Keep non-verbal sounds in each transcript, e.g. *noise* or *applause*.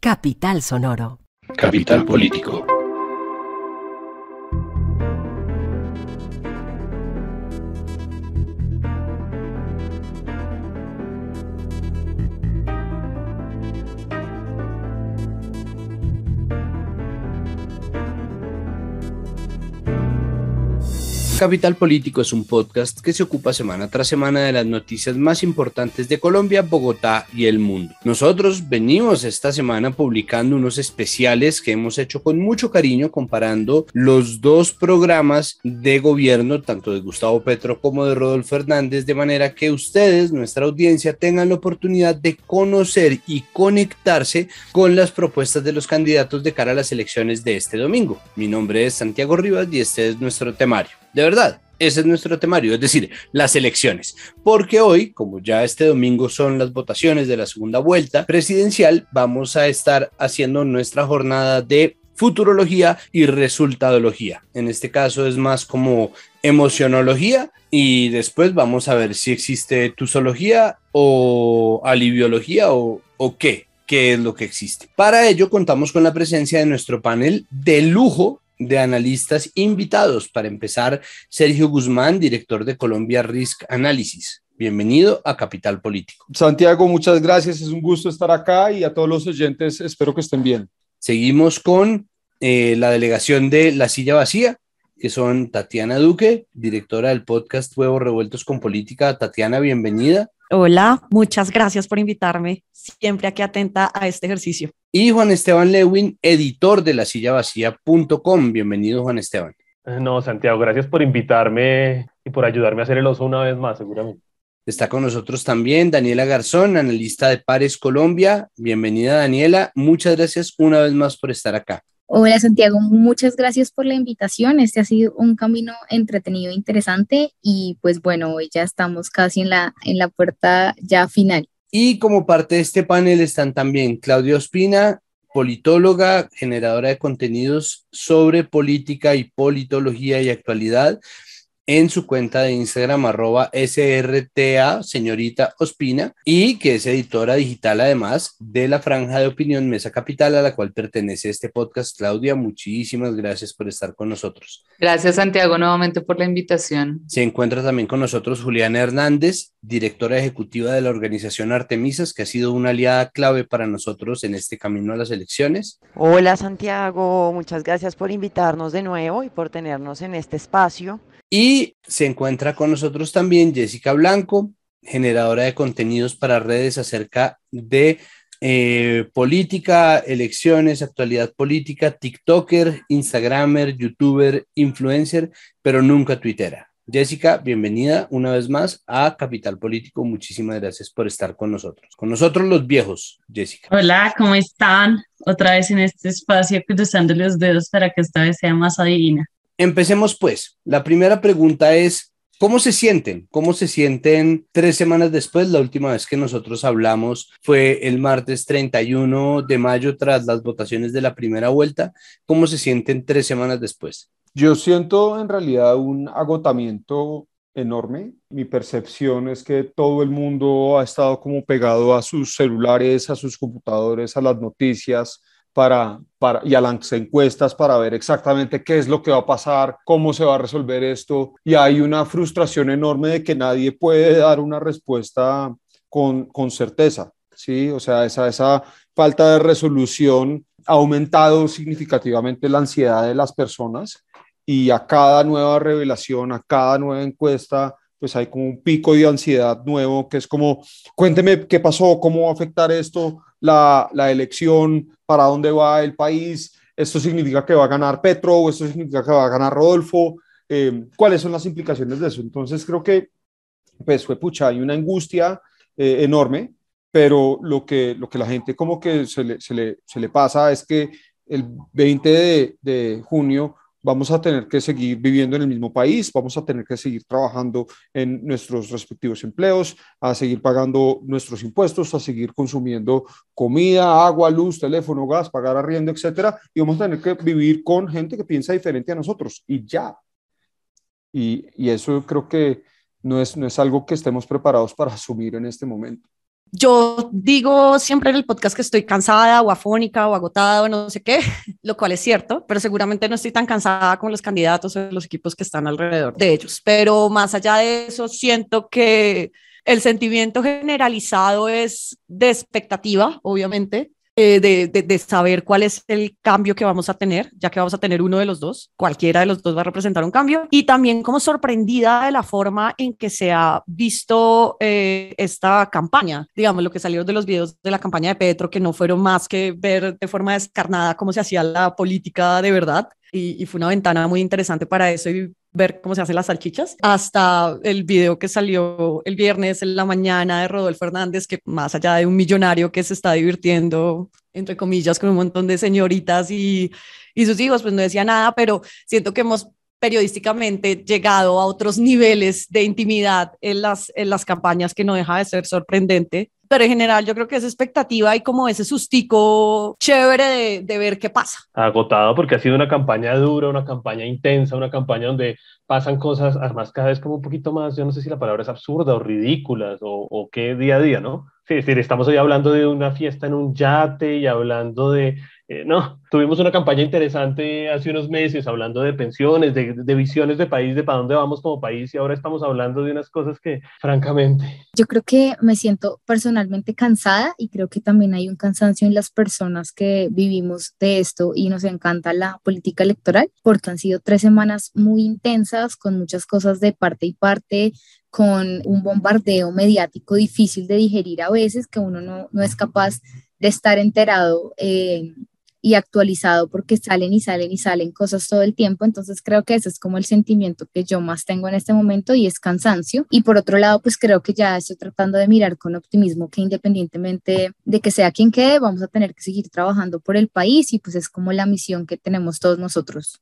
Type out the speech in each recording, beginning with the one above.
Capital Sonoro. Capital Político. Capital Político es un podcast que se ocupa semana tras semana de las noticias más importantes de Colombia, Bogotá y el mundo. Nosotros venimos esta semana publicando unos especiales que hemos hecho con mucho cariño comparando los dos programas de gobierno, tanto de Gustavo Petro como de Rodolfo Hernández, de manera que ustedes, nuestra audiencia, tengan la oportunidad de conocer y conectarse con las propuestas de los candidatos de cara a las elecciones de este domingo. Mi nombre es Santiago Rivas y este es nuestro temario. De verdad, ese es nuestro temario, es decir, las elecciones. Porque hoy, como ya este domingo son las votaciones de la segunda vuelta presidencial, vamos a estar haciendo nuestra jornada de futurología y resultadología. En este caso es más como emocionología y después vamos a ver si existe tusología o aliviología o, o qué, qué es lo que existe. Para ello contamos con la presencia de nuestro panel de lujo de analistas invitados. Para empezar, Sergio Guzmán, director de Colombia Risk Analysis. Bienvenido a Capital Político. Santiago, muchas gracias. Es un gusto estar acá y a todos los oyentes espero que estén bien. Seguimos con eh, la delegación de La Silla Vacía, que son Tatiana Duque, directora del podcast Huevos Revueltos con Política. Tatiana, bienvenida. Hola, muchas gracias por invitarme, siempre aquí atenta a este ejercicio. Y Juan Esteban Lewin, editor de la silla vacía.com. Bienvenido, Juan Esteban. No, Santiago, gracias por invitarme y por ayudarme a hacer el oso una vez más, seguramente. Está con nosotros también Daniela Garzón, analista de Pares Colombia. Bienvenida, Daniela. Muchas gracias una vez más por estar acá. Hola Santiago, muchas gracias por la invitación. Este ha sido un camino entretenido, e interesante y pues bueno, hoy ya estamos casi en la, en la puerta ya final. Y como parte de este panel están también Claudia Ospina, politóloga, generadora de contenidos sobre política y politología y actualidad, en su cuenta de Instagram arroba srta señorita Ospina y que es editora digital además de la franja de opinión Mesa Capital a la cual pertenece este podcast. Claudia, muchísimas gracias por estar con nosotros. Gracias Santiago nuevamente por la invitación. Se encuentra también con nosotros Juliana Hernández, directora ejecutiva de la organización Artemisas, que ha sido una aliada clave para nosotros en este camino a las elecciones. Hola Santiago, muchas gracias por invitarnos de nuevo y por tenernos en este espacio. Y se encuentra con nosotros también Jessica Blanco, generadora de contenidos para redes acerca de eh, política, elecciones, actualidad política, TikToker, Instagramer, YouTuber, influencer, pero nunca twittera. Jessica, bienvenida una vez más a Capital Político. Muchísimas gracias por estar con nosotros. Con nosotros los viejos, Jessica. Hola, ¿cómo están? Otra vez en este espacio cruzando los dedos para que esta vez sea más adivina. Empecemos pues. La primera pregunta es, ¿Cómo se sienten? ¿Cómo se sienten tres semanas después? La última vez que nosotros hablamos fue el martes 31 de mayo tras las votaciones de la primera vuelta. ¿Cómo se sienten tres semanas después? Yo siento en realidad un agotamiento enorme. Mi percepción es que todo el mundo ha estado como pegado a sus celulares, a sus computadores, a las noticias, para, y a las encuestas para ver exactamente qué es lo que va a pasar, cómo se va a resolver esto. Y hay una frustración enorme de que nadie puede dar una respuesta con, con certeza. Sí, o sea, esa, esa falta de resolución ha aumentado significativamente la ansiedad de las personas y a cada nueva revelación, a cada nueva encuesta, pues hay como un pico de ansiedad nuevo, que es como, cuénteme qué pasó, cómo va a afectar esto la, la elección, para dónde va el país, esto significa que va a ganar Petro, o esto significa que va a ganar Rodolfo, eh, cuáles son las implicaciones de eso. Entonces creo que, pues fue pucha, hay una angustia eh, enorme, pero lo que, lo que la gente como que se le, se le, pasa es que el 20 de, de junio vamos a tener que seguir viviendo en el mismo país, vamos a tener que seguir trabajando en nuestros respectivos empleos, a seguir pagando nuestros impuestos, a seguir consumiendo comida, agua, luz, teléfono, gas, pagar arriendo, etcétera, y vamos a tener que vivir con gente que piensa diferente a nosotros y ya. Y, y eso creo que no es, no es algo que estemos preparados para asumir en este momento. Yo digo siempre en el podcast que estoy cansada o afónica o agotada o no sé qué, *laughs* lo cual es cierto, pero seguramente no estoy tan cansada como los candidatos o los equipos que están alrededor de ellos. Pero más allá de eso, siento que el sentimiento generalizado es de expectativa, obviamente, eh, de, saber cuál es el cambio que vamos a tener, ya que vamos a tener uno de los dos, cualquiera de los dos va a representar un cambio, y también como sorprendida de la forma en que se ha visto eh, esta campaña, digamos, lo que salió de los videos de la campaña de Petro, que no fueron más que ver de forma descarnada cómo se hacía la política de verdad, y, y, fue una ventana muy interesante para eso y ver cómo se hacen las salchichas, hasta el video que salió el viernes en la mañana de Rodolfo Fernández que más allá de un millonario que se está divirtiendo, entre comillas, con un montón de señoritas y, sus hijos, pues no decía nada, pero siento que hemos periodísticamente llegado a otros niveles de intimidad en las, en las campañas que no deja de ser sorprendente pero en general yo creo que esa expectativa y como ese sustico chévere de, ver qué pasa. Agotado porque ha sido una campaña dura, una campaña intensa, una campaña donde pasan cosas, además cada vez como un poquito más, yo no sé si la palabra es absurda o ridículas o, o qué día a día, ¿no? Sí, es decir, estamos hoy hablando de una fiesta en un yate y hablando de eh, no, tuvimos una campaña interesante hace unos meses hablando de pensiones, de, visiones de país, de para dónde vamos como país y ahora estamos hablando de unas cosas que francamente... Yo creo que me siento personalmente cansada y creo que también hay un cansancio en las personas que vivimos de esto y nos encanta la política electoral porque han sido tres semanas muy intensas con muchas cosas de parte y parte, con un bombardeo mediático difícil de digerir a veces, que uno no, no es capaz de estar enterado eh, y actualizado porque salen y salen y salen cosas todo el tiempo. Entonces creo que ese es como el sentimiento que yo más tengo en este momento y es cansancio. Y por otro lado, pues creo que ya estoy tratando de mirar con optimismo que independientemente de que sea quien quede, vamos a tener que seguir trabajando por el país y pues es como la misión que tenemos todos nosotros.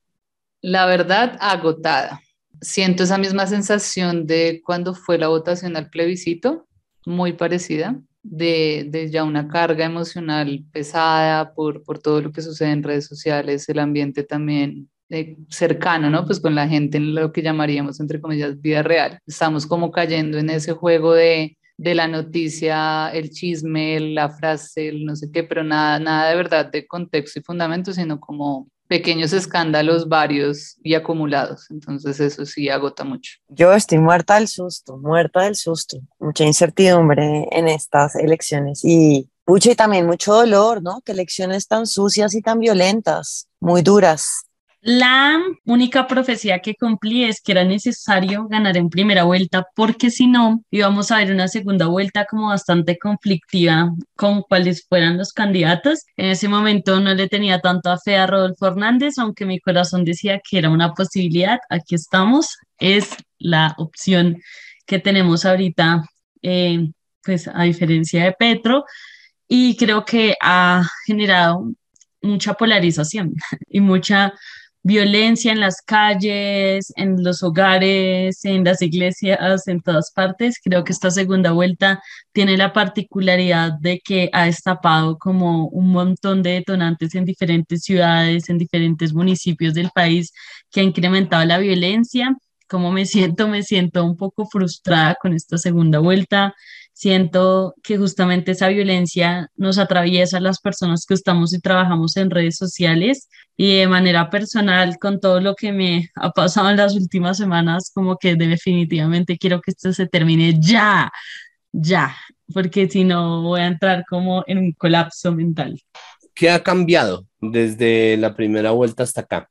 La verdad, agotada. Siento esa misma sensación de cuando fue la votación al plebiscito, muy parecida de, ya una carga emocional pesada por, por todo lo que sucede en redes sociales, el ambiente también eh, cercano, ¿no? Pues con la gente en lo que llamaríamos, entre comillas, vida real. Estamos como cayendo en ese juego de, de la noticia, el chisme, la frase, el no sé qué, pero nada, nada de verdad de contexto y fundamento, sino como pequeños escándalos varios y acumulados. Entonces eso sí agota mucho. Yo estoy muerta del susto, muerta del susto. Mucha incertidumbre en estas elecciones y pucha y también mucho dolor, ¿no? Que elecciones tan sucias y tan violentas, muy duras. La única profecía que cumplí es que era necesario ganar en primera vuelta porque si no íbamos a ver una segunda vuelta como bastante conflictiva con cuáles fueran los candidatos. En ese momento no le tenía tanta fe a Rodolfo Hernández, aunque mi corazón decía que era una posibilidad. Aquí estamos. Es la opción que tenemos ahorita, eh, pues a diferencia de Petro. Y creo que ha generado mucha polarización *laughs* y mucha violencia en las calles, en los hogares, en las iglesias, en todas partes. Creo que esta segunda vuelta tiene la particularidad de que ha destapado como un montón de detonantes en diferentes ciudades, en diferentes municipios del país, que ha incrementado la violencia. como me siento? Me siento un poco frustrada con esta segunda vuelta. Siento que justamente esa violencia nos atraviesa a las personas que estamos y trabajamos en redes sociales y de manera personal con todo lo que me ha pasado en las últimas semanas, como que definitivamente quiero que esto se termine ya, ya, porque si no voy a entrar como en un colapso mental. ¿Qué ha cambiado desde la primera vuelta hasta acá?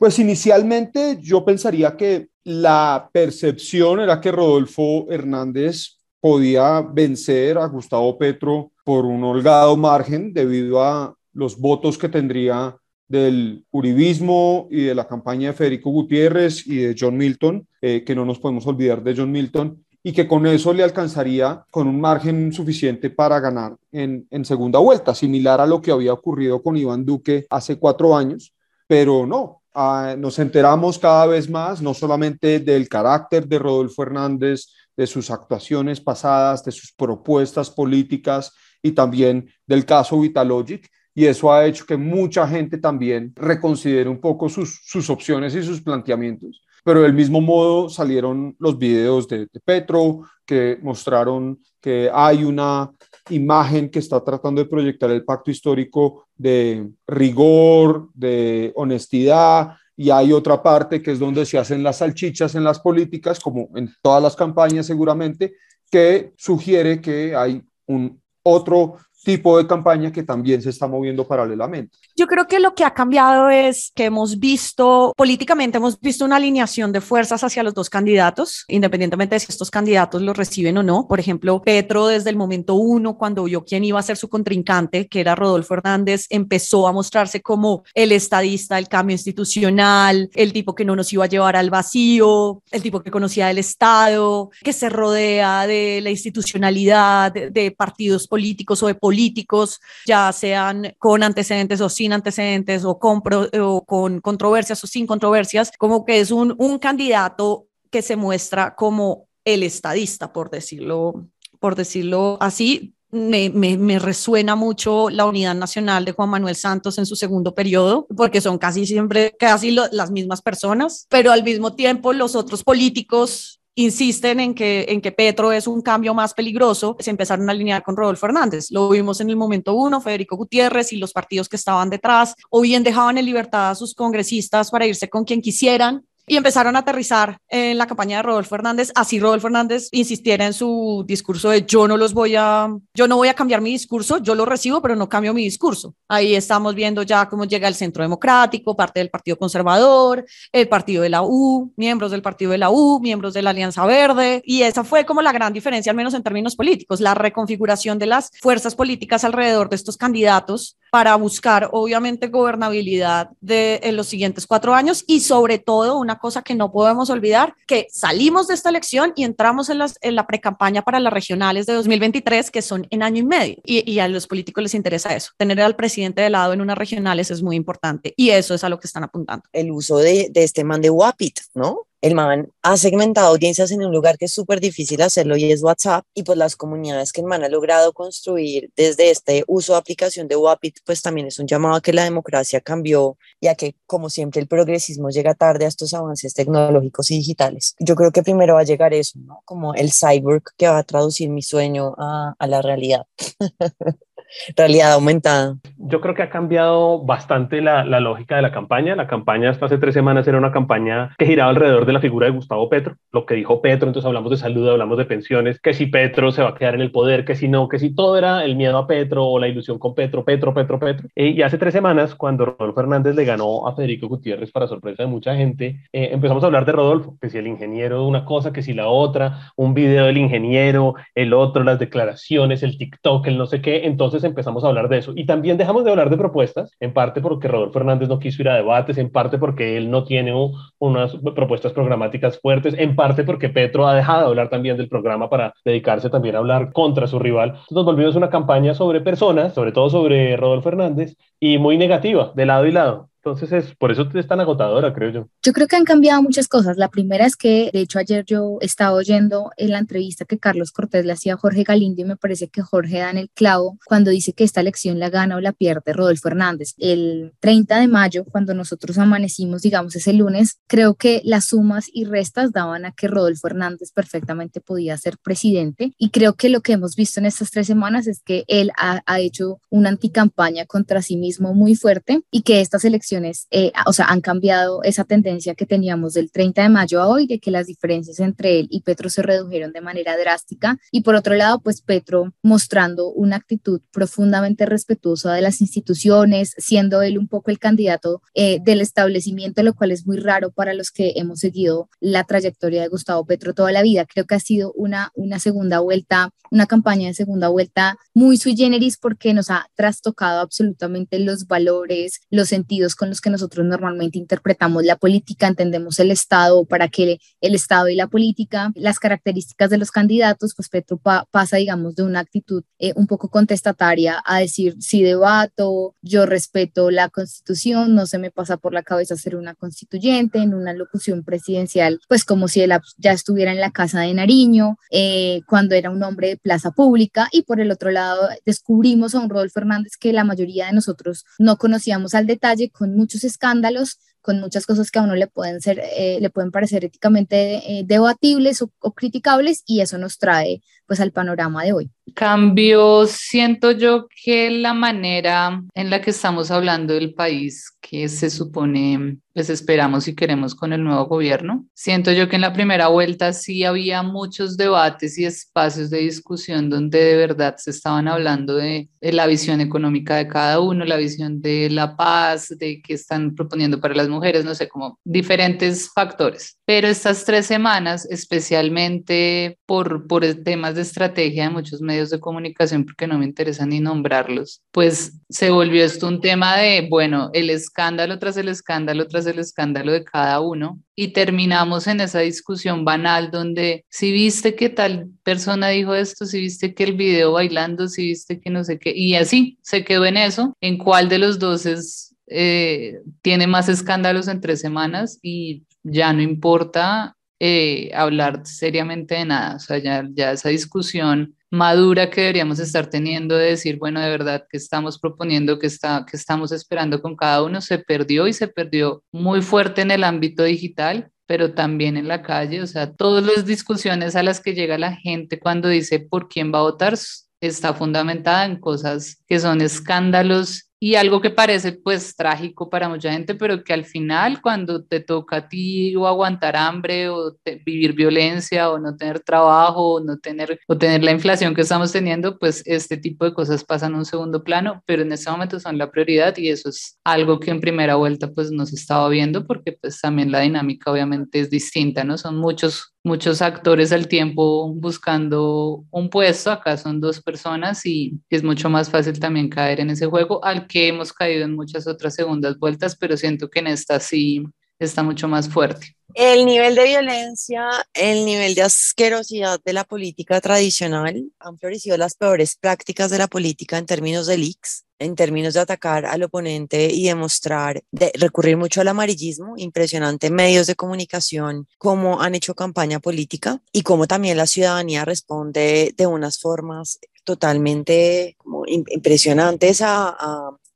Pues inicialmente yo pensaría que la percepción era que Rodolfo Hernández podía vencer a Gustavo Petro por un holgado margen debido a los votos que tendría del uribismo y de la campaña de Federico Gutiérrez y de John Milton, eh, que no nos podemos olvidar de John Milton, y que con eso le alcanzaría con un margen suficiente para ganar en, en segunda vuelta, similar a lo que había ocurrido con Iván Duque hace cuatro años, pero no, Ah, nos enteramos cada vez más, no solamente del carácter de Rodolfo Hernández, de sus actuaciones pasadas, de sus propuestas políticas y también del caso Vitalogic. Y eso ha hecho que mucha gente también reconsidere un poco sus, sus opciones y sus planteamientos. Pero del mismo modo salieron los videos de Petro que mostraron que hay una imagen que está tratando de proyectar el pacto histórico de rigor, de honestidad, y hay otra parte que es donde se hacen las salchichas en las políticas, como en todas las campañas seguramente, que sugiere que hay un otro tipo de campaña que también se está moviendo paralelamente. Yo creo que lo que ha cambiado es que hemos visto, políticamente hemos visto una alineación de fuerzas hacia los dos candidatos, independientemente de si estos candidatos los reciben o no. Por ejemplo, Petro desde el momento uno, cuando vio quién iba a ser su contrincante, que era Rodolfo Hernández, empezó a mostrarse como el estadista, el cambio institucional, el tipo que no nos iba a llevar al vacío, el tipo que conocía el Estado, que se rodea de la institucionalidad, de, de partidos políticos o de políticos políticos, ya sean con antecedentes o sin antecedentes o con, o con controversias o sin controversias, como que es un, candidato que se muestra como el estadista, por decirlo, por decirlo así, me, resuena mucho la unidad nacional de Juan Manuel Santos en su segundo periodo, porque son casi siempre casi las mismas personas, pero al mismo tiempo los otros políticos insisten en que, en que Petro es un cambio más peligroso, se pues empezaron a alinear con Rodolfo Hernández. Lo vimos en el momento uno, Federico Gutiérrez y los partidos que estaban detrás, o bien dejaban en libertad a sus congresistas para irse con quien quisieran, y empezaron a aterrizar en la campaña de Rodolfo Hernández, así Rodolfo Hernández insistiera en su discurso de yo no los voy a, yo no voy a cambiar mi discurso, yo lo recibo, pero no cambio mi discurso. Ahí estamos viendo ya cómo llega el Centro Democrático, parte del Partido Conservador, el Partido de la U, miembros del Partido de la U, miembros de la Alianza Verde, y esa fue como la gran diferencia, al menos en términos políticos, la reconfiguración de las fuerzas políticas alrededor de estos candidatos para buscar, obviamente, gobernabilidad de, en los siguientes cuatro años y sobre todo una cosa que no podemos olvidar, que salimos de esta elección y entramos en, la pre la precampaña para las regionales de 2023, que son en año y medio. Y, a los políticos les interesa eso. Tener al presidente de lado en unas regionales es muy importante y eso es a lo que están apuntando. El uso de, de este man de WAPIT, ¿no? el man ha segmentado audiencias en un lugar que es súper difícil hacerlo y es WhatsApp y pues las comunidades que el man ha logrado construir desde este uso de aplicación de WAPIT pues también es un llamado a que la democracia cambió ya que como siempre el progresismo llega tarde a estos avances tecnológicos y digitales. Yo creo que primero va a llegar eso, ¿no? Como el cyborg que va a traducir mi sueño a, a la realidad. *laughs* realidad aumentada. Yo creo que ha cambiado bastante la, lógica de la campaña. La campaña hasta hace tres semanas era una campaña que giraba alrededor de la figura de Gustavo Petro, lo que dijo Petro, entonces hablamos de salud, hablamos de pensiones, que si Petro se va a quedar en el poder, que si no, que si todo era el miedo a Petro o la ilusión con Petro, Petro, Petro, Petro. Eh, y hace tres semanas, cuando Rodolfo Hernández le ganó a Federico Gutiérrez, para sorpresa de mucha gente, eh, empezamos a hablar de Rodolfo, que si el ingeniero de una cosa, que si la otra, un video del ingeniero, el otro, las declaraciones, el TikTok, el no sé qué. Entonces, empezamos a hablar de eso. Y también dejamos de hablar de propuestas, en parte porque Rodolfo Fernández no quiso ir a debates, en parte porque él no tiene unas propuestas programáticas fuertes, en parte porque Petro ha dejado de hablar también del programa para dedicarse también a hablar contra su rival. nos volvimos una campaña sobre personas, sobre todo sobre Rodolfo Fernández y muy negativa, de lado y lado. Entonces, es, por eso es tan agotadora, creo yo. Yo creo que han cambiado muchas cosas. La primera es que, de hecho, ayer yo estaba oyendo en la entrevista que Carlos Cortés le hacía a Jorge Galindo y me parece que Jorge da en el clavo cuando dice que esta elección la gana o la pierde Rodolfo Hernández. El 30 de mayo, cuando nosotros amanecimos, digamos ese lunes, creo que las sumas y restas daban a que Rodolfo Hernández perfectamente podía ser presidente. Y creo que lo que hemos visto en estas tres semanas es que él ha, hecho una anticampaña contra sí mismo muy fuerte y que esta selección eh, o sea, han cambiado esa tendencia que teníamos del 30 de mayo a hoy, de que las diferencias entre él y Petro se redujeron de manera drástica. Y por otro lado, pues Petro mostrando una actitud profundamente respetuosa de las instituciones, siendo él un poco el candidato eh, del establecimiento, lo cual es muy raro para los que hemos seguido la trayectoria de Gustavo Petro toda la vida. Creo que ha sido una, una segunda vuelta, una campaña de segunda vuelta muy sui generis porque nos ha trastocado absolutamente los valores, los sentidos con los que nosotros normalmente interpretamos la política, entendemos el Estado, para que el Estado y la política, las características de los candidatos, pues Petro pasa, digamos, de una actitud eh, un poco contestataria a decir, sí debato, yo respeto la constitución, no se me pasa por la cabeza ser una constituyente, en una locución presidencial, pues como si él ya estuviera en la casa de Nariño, eh, cuando era un hombre de plaza pública, y por el otro lado descubrimos a un Rodolfo Fernández que la mayoría de nosotros no conocíamos al detalle con muchos escándalos, con muchas cosas que a uno le pueden, ser, eh, le pueden parecer éticamente eh, debatibles o, o criticables y eso nos trae pues al panorama de hoy. Cambio, siento yo que la manera en la que estamos hablando del país que se supone pues esperamos y queremos con el nuevo gobierno. Siento yo que en la primera vuelta sí había muchos debates y espacios de discusión donde de verdad se estaban hablando de, la visión económica de cada uno, la visión de la paz, de qué están proponiendo para las mujeres, no sé, como diferentes factores. Pero estas tres semanas, especialmente por, por temas de estrategia de muchos medios, de comunicación porque no me interesa ni nombrarlos, pues se volvió esto un tema de, bueno, el escándalo tras el escándalo tras el escándalo de cada uno y terminamos en esa discusión banal donde si viste que tal persona dijo esto, si viste que el video bailando, si viste que no sé qué, y así se quedó en eso, en cuál de los dos es, eh, tiene más escándalos en tres semanas y ya no importa eh, hablar seriamente de nada, o sea, ya, ya esa discusión madura que deberíamos estar teniendo de decir, bueno, de verdad, que estamos proponiendo, que, está, que estamos esperando con cada uno, se perdió y se perdió muy fuerte en el ámbito digital pero también en la calle, o sea, todas las discusiones a las que llega la gente cuando dice por quién va a votar está fundamentada en cosas que son escándalos y algo que parece pues trágico para mucha gente, pero que al final cuando te toca a ti o aguantar hambre o vivir violencia o no tener trabajo o no tener o tener la inflación que estamos teniendo, pues este tipo de cosas pasan a un segundo plano, pero en este momento son la prioridad y eso es algo que en primera vuelta pues no se estaba viendo porque pues también la dinámica obviamente es distinta, ¿no? Son muchos muchos actores al tiempo buscando un puesto, acá son dos personas y es mucho más fácil también caer en ese juego al que hemos caído en muchas otras segundas vueltas, pero siento que en esta sí está mucho más fuerte. El nivel de violencia, el nivel de asquerosidad de la política tradicional, han florecido las peores prácticas de la política en términos de leaks, en términos de atacar al oponente y demostrar, de recurrir mucho al amarillismo, impresionante medios de comunicación, cómo han hecho campaña política y cómo también la ciudadanía responde de unas formas totalmente como impresionantes a,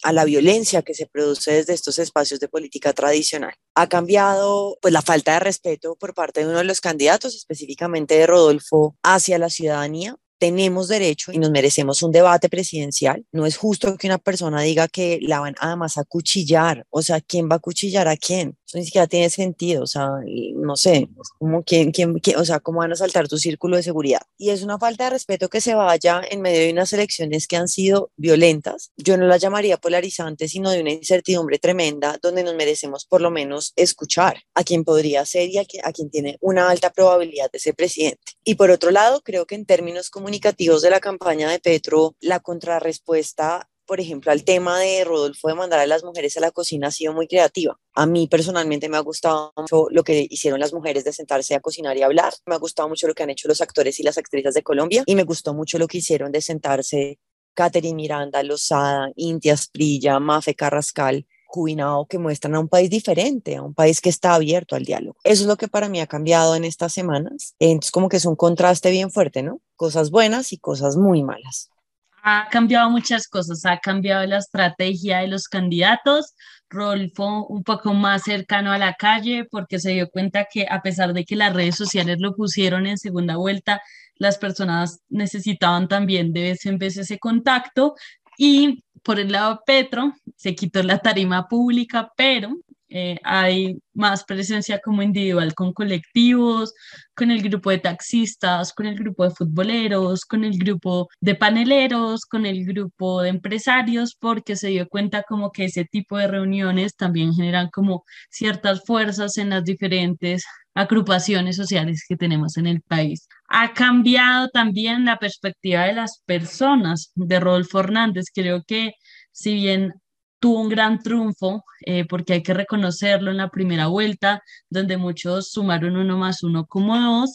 a la violencia que se produce desde estos espacios de política tradicional. Ha cambiado pues, la falta de respeto por parte de uno de los candidatos, específicamente de Rodolfo, hacia la ciudadanía, tenemos derecho y nos merecemos un debate presidencial. No es justo que una persona diga que la van además a cuchillar. O sea, ¿quién va a cuchillar a quién? ni siquiera tiene sentido, o sea, no sé, como quién, quién, o sea, cómo van a saltar tu círculo de seguridad. Y es una falta de respeto que se vaya en medio de unas elecciones que han sido violentas. Yo no la llamaría polarizante, sino de una incertidumbre tremenda donde nos merecemos por lo menos escuchar a quien podría ser y a, que, a quien tiene una alta probabilidad de ser presidente. Y por otro lado, creo que en términos comunicativos de la campaña de Petro, la contrarrespuesta por ejemplo, al tema de Rodolfo de mandar a las mujeres a la cocina ha sido muy creativa. A mí personalmente me ha gustado mucho lo que hicieron las mujeres de sentarse a cocinar y hablar. Me ha gustado mucho lo que han hecho los actores y las actrices de Colombia y me gustó mucho lo que hicieron de sentarse Catherine Miranda, Lozada, Indias, Sprilla, Mafe Carrascal, Cubinao, que muestran a un país diferente, a un país que está abierto al diálogo. Eso es lo que para mí ha cambiado en estas semanas. Entonces, como que es un contraste bien fuerte, ¿no? Cosas buenas y cosas muy malas. Ha cambiado muchas cosas, ha cambiado la estrategia de los candidatos. Rolfo un poco más cercano a la calle porque se dio cuenta que a pesar de que las redes sociales lo pusieron en segunda vuelta, las personas necesitaban también de vez en vez ese contacto. Y por el lado Petro, se quitó la tarima pública, pero eh, hay más presencia como individual con colectivos, con el grupo de taxistas, con el grupo de futboleros, con el grupo de paneleros, con el grupo de empresarios, porque se dio cuenta como que ese tipo de reuniones también generan como ciertas fuerzas en las diferentes agrupaciones sociales que tenemos en el país. Ha cambiado también la perspectiva de las personas de Rodolfo Hernández. Creo que si bien tuvo un gran triunfo, eh, porque hay que reconocerlo en la primera vuelta, donde muchos sumaron uno más uno como dos.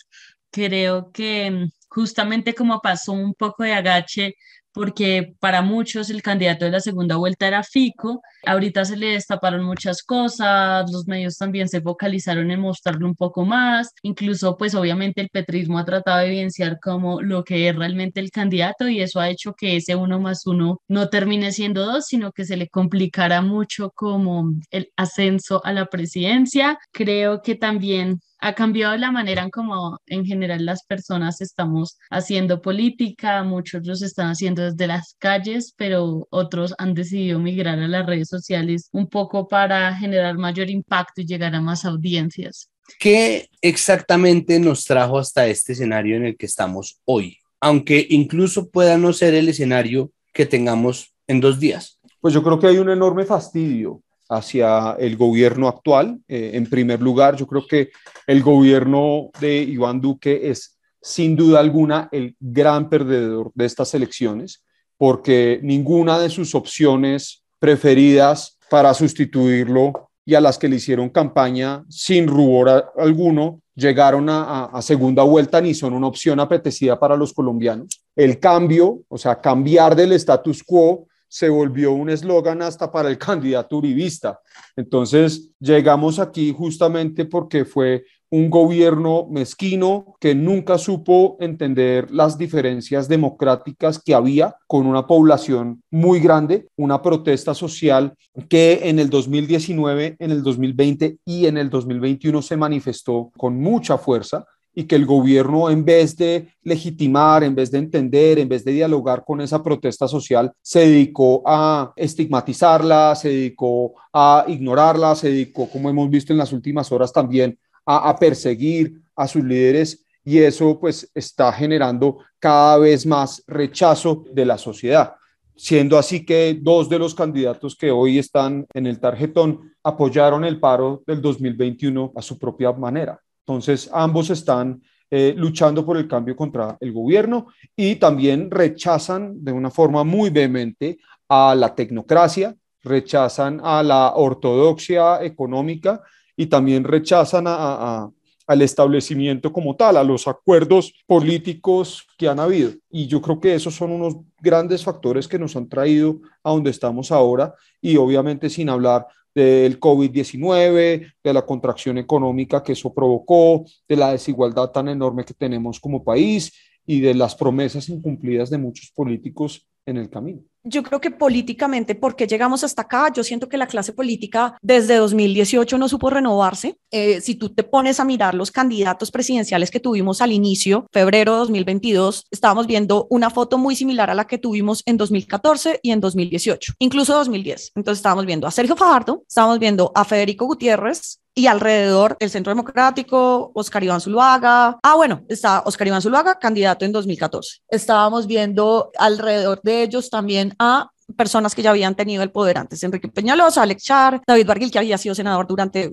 Creo que mm, justamente como pasó un poco de agache porque para muchos el candidato de la segunda vuelta era Fico. Ahorita se le destaparon muchas cosas, los medios también se focalizaron en mostrarlo un poco más, incluso pues obviamente el petrismo ha tratado de evidenciar como lo que es realmente el candidato y eso ha hecho que ese uno más uno no termine siendo dos, sino que se le complicara mucho como el ascenso a la presidencia. Creo que también ha cambiado la manera en cómo en general las personas estamos haciendo política, muchos los están haciendo desde las calles, pero otros han decidido migrar a las redes sociales un poco para generar mayor impacto y llegar a más audiencias. ¿Qué exactamente nos trajo hasta este escenario en el que estamos hoy? Aunque incluso pueda no ser el escenario que tengamos en dos días. Pues yo creo que hay un enorme fastidio hacia el gobierno actual. Eh, en primer lugar, yo creo que el gobierno de Iván Duque es sin duda alguna el gran perdedor de estas elecciones, porque ninguna de sus opciones preferidas para sustituirlo y a las que le hicieron campaña sin rubor alguno llegaron a, segunda vuelta ni son una opción apetecida para los colombianos. El cambio, o sea, cambiar del status quo se volvió un eslogan hasta para el *laughs* candidato uribista. Entonces, llegamos aquí justamente porque fue un gobierno mezquino que nunca supo entender las diferencias democráticas que había con una población muy grande, una protesta social que en el 2019, en el 2020 y en el 2021 se manifestó con mucha fuerza y que el gobierno, en vez de legitimar, en vez de entender, en vez de dialogar con esa protesta social, se dedicó a estigmatizarla, se dedicó a ignorarla, se dedicó, como hemos visto en las últimas horas también, a, perseguir a sus líderes y eso pues está generando cada vez más rechazo de la sociedad. Siendo así que dos de los candidatos que hoy están en el tarjetón apoyaron el paro del 2021 a su propia manera. Entonces, ambos están eh, luchando por el cambio contra el gobierno y también rechazan de una forma muy vehemente a la tecnocracia, rechazan a la ortodoxia económica y también rechazan a, al establecimiento como tal, a los acuerdos políticos que han habido. Y yo creo que esos son unos grandes factores que nos han traído a donde estamos ahora y obviamente sin hablar del COVID-19, de la contracción económica que eso provocó, de la desigualdad tan enorme que tenemos como país y de las promesas incumplidas de muchos políticos en el camino yo creo que políticamente, porque llegamos hasta acá, yo siento que la clase política desde 2018 no supo renovarse. Eh, si tú te pones a mirar los candidatos presidenciales que tuvimos al inicio, febrero de 2022, estábamos viendo una foto muy similar a la que tuvimos en 2014 y en 2018, incluso 2010. Entonces estábamos viendo a Sergio Fajardo, estábamos viendo a Federico Gutiérrez, y alrededor el Centro Democrático, Oscar Iván Zuluaga. Ah, bueno, está Oscar Iván Zuluaga, candidato en 2014. Estábamos viendo alrededor de ellos también a personas que ya habían tenido el poder antes, Enrique Peñalosa, Alex Char, David Barguil, que había sido senador durante,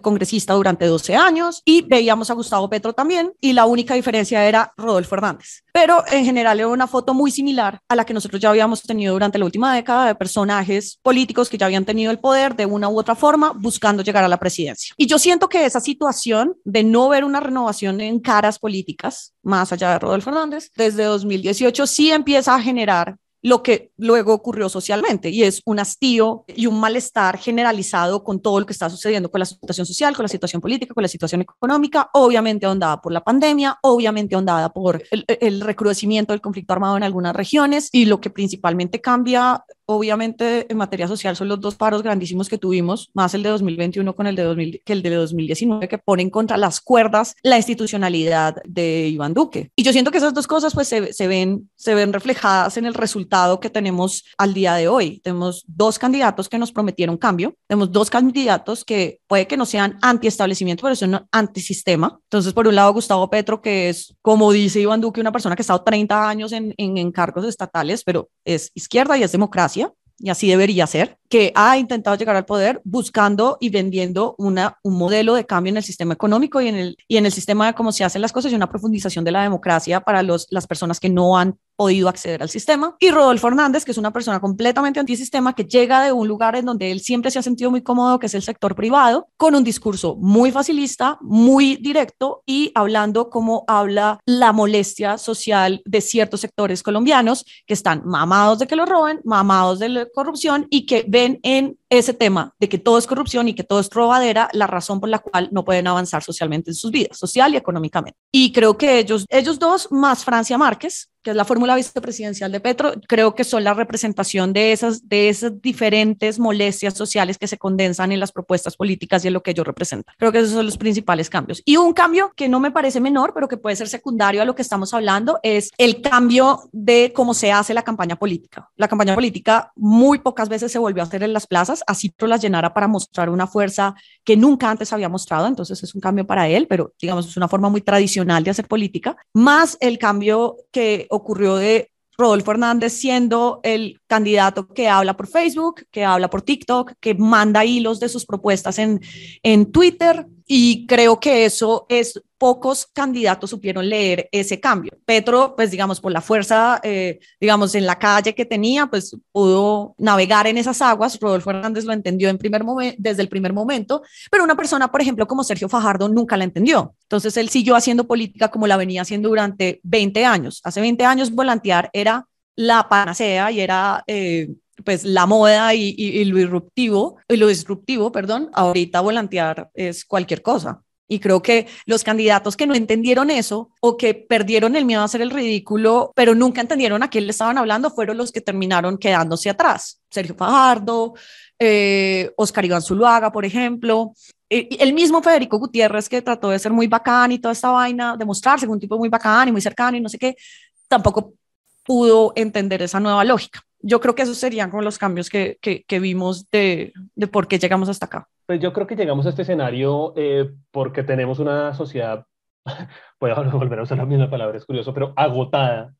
congresista durante 12 años, y veíamos a Gustavo Petro también, y la única diferencia era Rodolfo Hernández. Pero en general era una foto muy similar a la que nosotros ya habíamos tenido durante la última década de personajes políticos que ya habían tenido el poder de una u otra forma buscando llegar a la presidencia. Y yo siento que esa situación de no ver una renovación en caras políticas, más allá de Rodolfo Hernández, desde 2018 sí empieza a generar lo que luego ocurrió socialmente y es un hastío y un malestar generalizado con todo lo que está sucediendo con la situación social, con la situación política, con la situación económica, obviamente ahondada por la pandemia, obviamente ahondada por el, el recrudecimiento del conflicto armado en algunas regiones y lo que principalmente cambia obviamente en materia social son los dos paros grandísimos que tuvimos, más el de 2021 con el de que el de 2019, que ponen contra las cuerdas la institucionalidad de Iván Duque. Y yo siento que esas dos cosas pues se, se ven, se ven reflejadas en el resultado que tenemos al día de hoy. Tenemos dos candidatos que nos prometieron cambio, tenemos dos candidatos que puede que no sean antiestablecimiento, pero son antisistema. Entonces, por un lado, Gustavo Petro, que es, como dice Iván Duque, una persona que ha estado 30 años en, en, en cargos estatales, pero es izquierda y es democracia y así debería ser, que ha intentado llegar al poder buscando y vendiendo una, un modelo de cambio en el sistema económico y en el, y en el sistema de cómo se hacen las cosas y una profundización de la democracia para los, las personas que no han podido acceder al sistema. Y Rodolfo Hernández, que es una persona completamente antisistema, que llega de un lugar en donde él siempre se ha sentido muy cómodo, que es el sector privado, con un discurso muy facilista, muy directo y hablando como habla la molestia social de ciertos sectores colombianos que están mamados de que lo roben, mamados de la corrupción y que ven en ese tema de que todo es corrupción y que todo es robadera, la razón por la cual no pueden avanzar socialmente en sus vidas, social y económicamente. Y creo que ellos, ellos dos, más Francia Márquez, que es la fórmula vicepresidencial de Petro, creo que son la representación de esas, de esas diferentes molestias sociales que se condensan en las propuestas políticas y en lo que ellos representan. Creo que esos son los principales cambios. Y un cambio que no me parece menor, pero que puede ser secundario a lo que estamos hablando, es el cambio de cómo se hace la campaña política. La campaña política muy pocas veces se volvió a hacer en las plazas, así las llenara para mostrar una fuerza que nunca antes había mostrado, entonces es un cambio para él, pero digamos es una forma muy tradicional de hacer política, más el cambio que ocurrió de Rodolfo Hernández siendo el candidato que habla por Facebook, que habla por TikTok, que manda hilos de sus propuestas en, en Twitter. Y creo que eso es pocos candidatos supieron leer ese cambio. Petro, pues digamos, por la fuerza, eh, digamos, en la calle que tenía, pues pudo navegar en esas aguas. Rodolfo Hernández lo entendió en primer desde el primer momento, pero una persona, por ejemplo, como Sergio Fajardo, nunca la entendió. Entonces él siguió haciendo política como la venía haciendo durante 20 años. Hace 20 años volantear era la panacea y era... Eh, pues la moda y, lo disruptivo, y lo disruptivo, perdón, ahorita volantear es cualquier cosa. Y creo que los candidatos que no entendieron eso o que perdieron el miedo a hacer el ridículo, pero nunca entendieron a quién le estaban hablando, fueron los que terminaron quedándose atrás. Sergio Fajardo, eh, Oscar Iván Zuluaga, por ejemplo. Eh, el mismo Federico Gutiérrez, que trató de ser muy bacán y toda esta vaina, de mostrarse un tipo muy bacán y muy cercano y no sé qué, tampoco pudo entender esa nueva lógica. Yo creo que esos serían como los cambios que, que, que vimos de, de por qué llegamos hasta acá. Pues yo creo que llegamos a este escenario eh, porque tenemos una sociedad, *laughs* voy a volver a usar la misma palabra, es curioso, pero agotada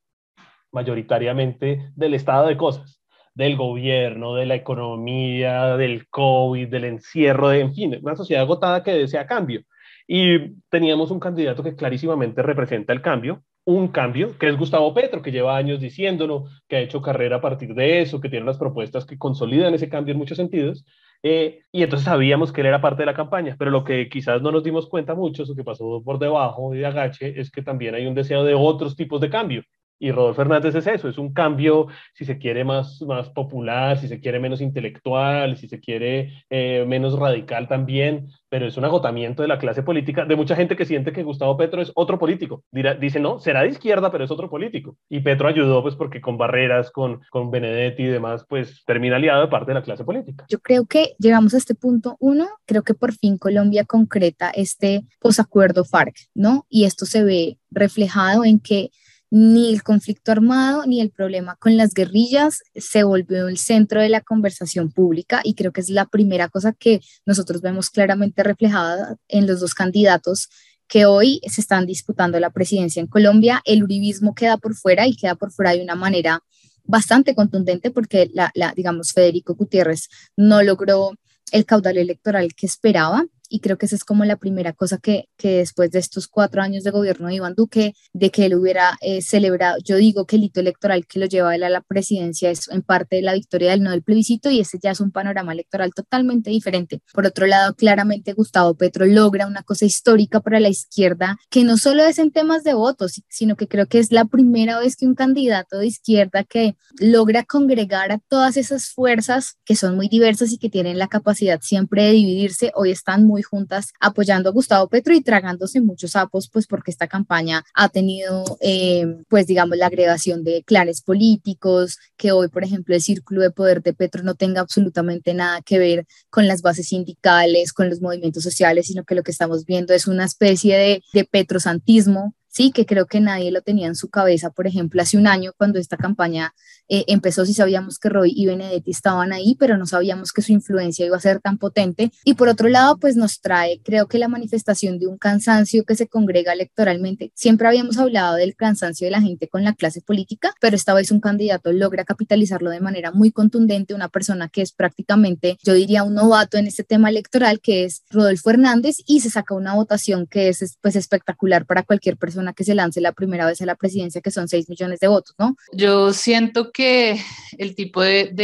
mayoritariamente del estado de cosas, del gobierno, de la economía, del COVID, del encierro, de, en fin, una sociedad agotada que desea cambio. Y teníamos un candidato que clarísimamente representa el cambio, un cambio, que es Gustavo Petro, que lleva años diciéndolo, que ha hecho carrera a partir de eso, que tiene unas propuestas que consolidan ese cambio en muchos sentidos, eh, y entonces sabíamos que él era parte de la campaña, pero lo que quizás no nos dimos cuenta mucho, lo que pasó por debajo de agache, es que también hay un deseo de otros tipos de cambio. Y Rodolfo Hernández es eso, es un cambio, si se quiere, más, más popular, si se quiere, menos intelectual, si se quiere, eh, menos radical también, pero es un agotamiento de la clase política, de mucha gente que siente que Gustavo Petro es otro político. dice, no, será de izquierda, pero es otro político. Y Petro ayudó, pues, porque con Barreras, con, con Benedetti y demás, pues, termina aliado de parte de la clase política. Yo creo que llegamos a este punto, uno, creo que por fin Colombia concreta este posacuerdo FARC, ¿no? Y esto se ve reflejado en que ni el conflicto armado ni el problema con las guerrillas se volvió el centro de la conversación pública y creo que es la primera cosa que nosotros vemos claramente reflejada en los dos candidatos que hoy se están disputando la presidencia en Colombia. El uribismo queda por fuera y queda por fuera de una manera bastante contundente porque, la, digamos, Federico Gutiérrez no logró el caudal electoral que esperaba y creo que esa es como la primera cosa que, después de estos cuatro años de gobierno de Iván Duque, de que él hubiera eh, celebrado, yo digo que el hito electoral que lo lleva a la presidencia es en parte la victoria del no del plebiscito y ese ya es un panorama electoral totalmente diferente. Por otro lado, claramente Gustavo Petro logra una cosa histórica para la izquierda que no solo es en temas de votos, sino que creo que es la primera vez que un candidato de izquierda que logra congregar a todas esas fuerzas que son muy diversas y que tienen la capacidad siempre de dividirse, hoy están muy juntas apoyando a Gustavo Petro y tragándose muchos sapos, pues porque esta campaña ha tenido, eh, pues digamos, la agregación de clanes políticos, que hoy, por ejemplo, el círculo de poder de Petro no tenga absolutamente nada que ver con las bases sindicales, con los movimientos sociales, sino que lo que estamos viendo es una especie de, de petrosantismo ¿sí? que creo que nadie lo tenía en su cabeza. Por ejemplo, hace un año cuando esta campaña eh, empezó, sí sabíamos que Roy y Benedetti estaban ahí, pero no sabíamos que su influencia iba a ser tan potente. Y por otro lado, pues nos trae, creo que la manifestación de un cansancio que se congrega electoralmente. Siempre habíamos hablado del cansancio de la gente con la clase política, pero esta vez un candidato logra capitalizarlo de manera muy contundente, una persona que es prácticamente, yo diría, un novato en este tema electoral, que es Rodolfo Hernández, y se saca una votación que es pues espectacular para cualquier persona que se lance la primera vez a la presidencia, que son 6 millones de votos, ¿no? Yo siento que el tipo de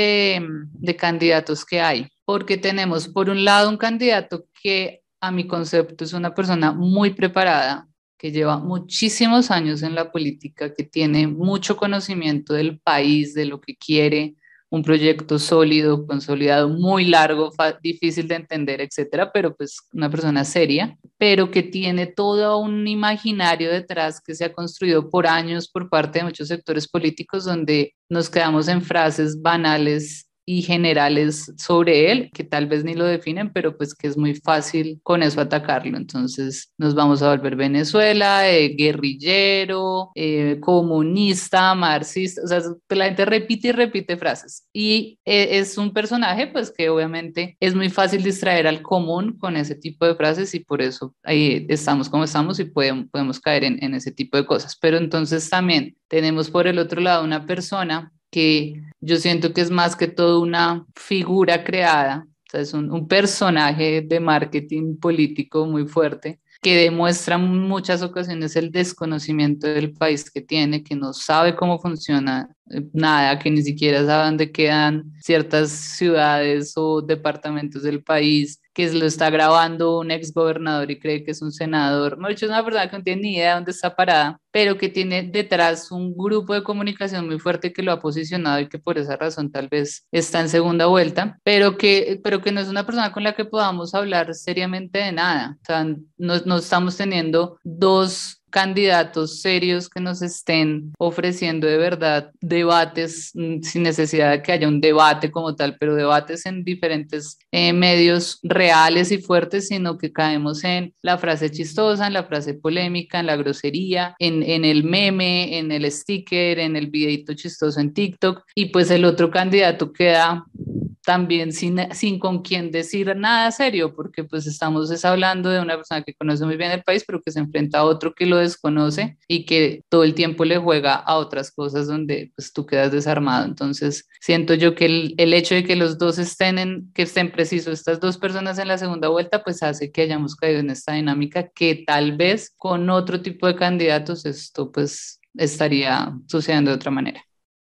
candidatos que hay, porque tenemos por un lado un candidato que a mi concepto es una persona muy preparada, que lleva muchísimos años en la política, que tiene mucho conocimiento del país, de lo que quiere, un proyecto sólido, consolidado, muy largo, difícil de entender, etcétera, pero pues una persona seria, pero que tiene todo un imaginario detrás que se ha construido por años por parte de muchos sectores políticos donde nos quedamos en frases banales y generales sobre él, que tal vez ni lo definen, pero pues que es muy fácil con eso atacarlo. Entonces nos vamos a volver Venezuela, eh, guerrillero, eh, comunista, marxista, o sea, la gente repite y repite frases. Y eh, es un personaje pues que obviamente es muy fácil distraer al común con ese tipo de frases y por eso ahí estamos como estamos y podemos, caer en ese tipo de cosas. Pero entonces también tenemos por el otro lado una persona que yo siento que es más que todo una figura creada, es un, un personaje de marketing político muy fuerte que demuestra en muchas ocasiones el desconocimiento del país que tiene, que no sabe cómo funciona eh, nada, que ni siquiera sabe dónde quedan ciertas ciudades o departamentos del país, que lo está grabando un ex gobernador y cree que es un senador. no, es una persona que no tiene ni idea de dónde está parada, pero que tiene detrás un grupo de comunicación muy fuerte que lo ha posicionado y que por esa razón tal vez está en segunda vuelta, pero que, pero que no es una persona con la que podamos hablar seriamente de nada. O sea, no, no estamos teniendo dos candidatos serios que nos estén ofreciendo de verdad debates mm, sin necesidad de que haya un debate como tal, pero debates en diferentes eh, medios reales y fuertes, sino que caemos en la frase chistosa, en la frase polémica, en la grosería, en, en el meme, en el sticker, en el videito chistoso en TikTok y pues el otro candidato queda también sin, sin con quién decir nada serio, porque pues estamos es hablando de una persona que conoce muy bien el país, pero que se enfrenta a otro que lo desconoce y que todo el tiempo le juega a otras cosas donde pues tú quedas desarmado. Entonces, siento yo que el, hecho de que los dos estén en, que estén precisos estas dos personas en la segunda vuelta, pues hace que hayamos caído en esta dinámica que tal vez con otro tipo de candidatos esto pues estaría sucediendo de otra manera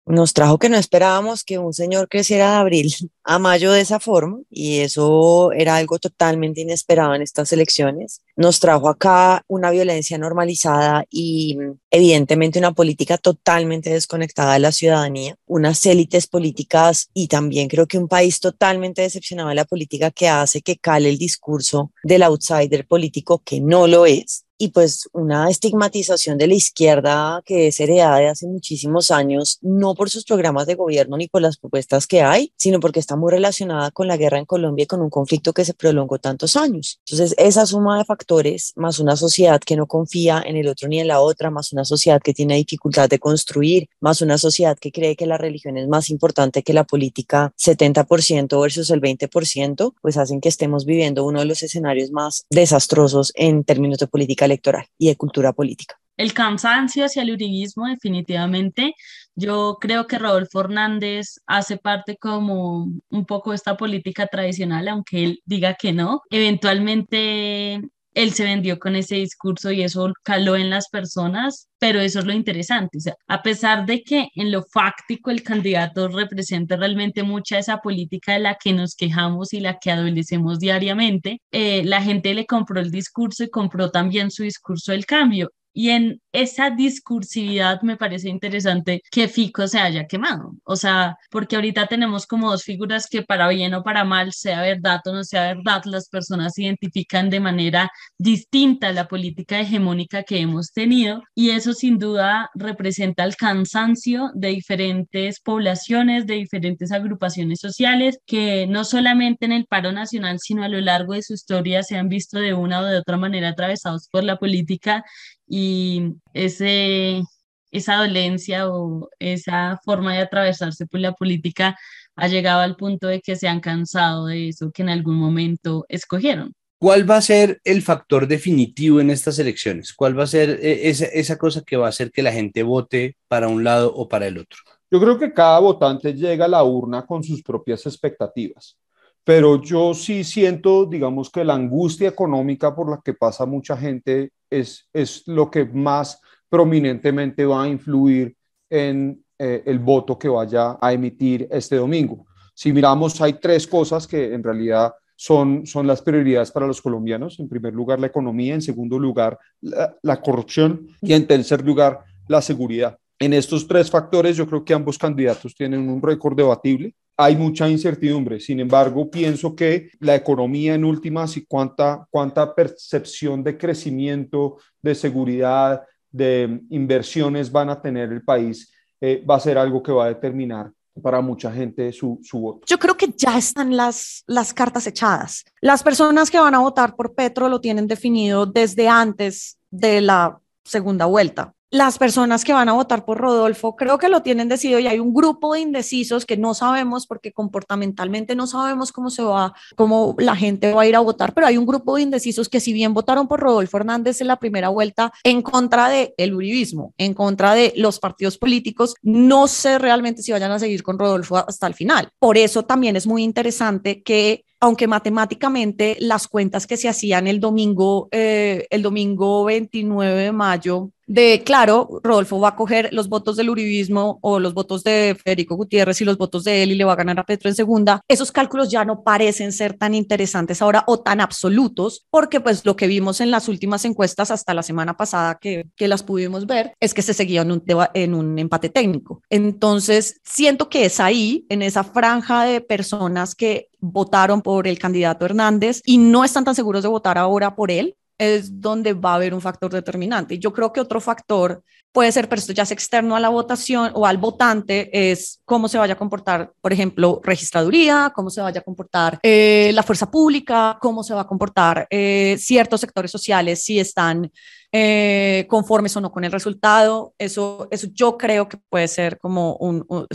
nos trajo que no esperábamos que un señor creciera de abril *laughs* a mayo de esa forma y eso era algo totalmente inesperado en estas elecciones. Nos trajo acá una violencia normalizada y mm, evidentemente una política totalmente desconectada de la ciudadanía, unas élites políticas y también creo que un país totalmente decepcionado de la política que hace que cale el discurso del outsider político que no lo es y pues una estigmatización de la izquierda que es heredada de hace muchísimos años, no por sus programas de gobierno ni por las propuestas que hay, sino porque está muy relacionada con la guerra en Colombia y con un conflicto que se prolongó tantos años. Entonces, esa suma de factores, más una sociedad que no confía en el otro ni en la otra, más una sociedad que tiene dificultad de construir, más una sociedad que cree que la religión es más importante que la política 70% versus el 20%, pues hacen que estemos viviendo uno de los escenarios más desastrosos en términos de política electoral y de cultura política. El cansancio hacia el uribismo, definitivamente. Yo creo que Rodolfo Hernández hace parte como un poco de esta política tradicional, aunque él diga que no. Eventualmente él se vendió con ese discurso y eso caló en las personas, pero eso es lo interesante. O sea, a pesar de que en lo fáctico el candidato representa realmente mucha esa política de la que nos quejamos y la que adolecemos diariamente, eh, la gente le compró el discurso y compró también su discurso del cambio. Y en esa discursividad me parece interesante que Fico se haya quemado. O sea, porque ahorita tenemos como dos figuras que para bien o para mal, sea verdad o no sea verdad, las personas se identifican de manera distinta la política hegemónica que hemos tenido y eso sin duda representa el cansancio de diferentes poblaciones, de diferentes agrupaciones sociales que no solamente en el paro nacional, sino a lo largo de su historia se han visto de una o de otra manera atravesados por la política y ese, esa dolencia o esa forma de atravesarse por la política ha llegado al punto de que se han cansado de eso que en algún momento escogieron. ¿Cuál va a ser el factor definitivo en estas elecciones? ¿Cuál va a ser eh, esa, cosa que va a hacer que la gente vote para un lado o para el otro? Yo creo que cada votante llega a la urna con sus propias expectativas, pero yo sí siento, digamos, que la angustia económica por la que pasa mucha gente es, es lo que más prominentemente va a influir en eh, el voto que vaya a emitir este domingo. Si miramos, hay tres cosas que en realidad son, son las prioridades para los colombianos. En primer lugar, la economía, en segundo lugar, la, corrupción y en tercer lugar, la seguridad. En estos tres factores, yo creo que ambos candidatos tienen un récord debatible. Hay mucha incertidumbre, sin embargo, pienso que la economía en últimas y cuánta, cuánta percepción de crecimiento, de seguridad, de inversiones van a tener el país eh, va a ser algo que va a determinar para mucha gente su, su, voto. Yo creo que ya están las, las cartas echadas. Las personas que van a votar por Petro lo tienen definido desde antes de la segunda vuelta las personas que van a votar por Rodolfo creo que lo tienen decidido y hay un grupo de indecisos que no sabemos porque comportamentalmente no sabemos cómo se va, cómo la gente va a ir a votar, pero hay un grupo de indecisos que si bien votaron por Rodolfo Hernández en la primera vuelta en contra del el uribismo, en contra de los partidos políticos, no sé realmente si vayan a seguir con Rodolfo hasta el final. Por eso también es muy interesante que aunque matemáticamente las cuentas que se hacían el domingo, eh, el domingo 29 de mayo de, claro, Rodolfo va a coger los votos del Uribismo o los votos de Federico Gutiérrez y los votos de él y le va a ganar a Petro en segunda, esos cálculos ya no parecen ser tan interesantes ahora o tan absolutos, porque pues lo que vimos en las últimas encuestas hasta la semana pasada que, que las pudimos ver es que se seguía en, en un empate técnico. Entonces, siento que es ahí, en esa franja de personas que votaron por el candidato Hernández y no están tan seguros de votar ahora por él, es donde va a haber un factor determinante. Yo creo que otro factor puede ser, pero esto ya es externo a la votación o al votante, es cómo se vaya a comportar, por ejemplo, registraduría, cómo se vaya a comportar eh, la fuerza pública, cómo se va a comportar eh, ciertos sectores sociales, si están eh, conformes o no con el resultado. Eso, eso yo creo que puede ser como un, un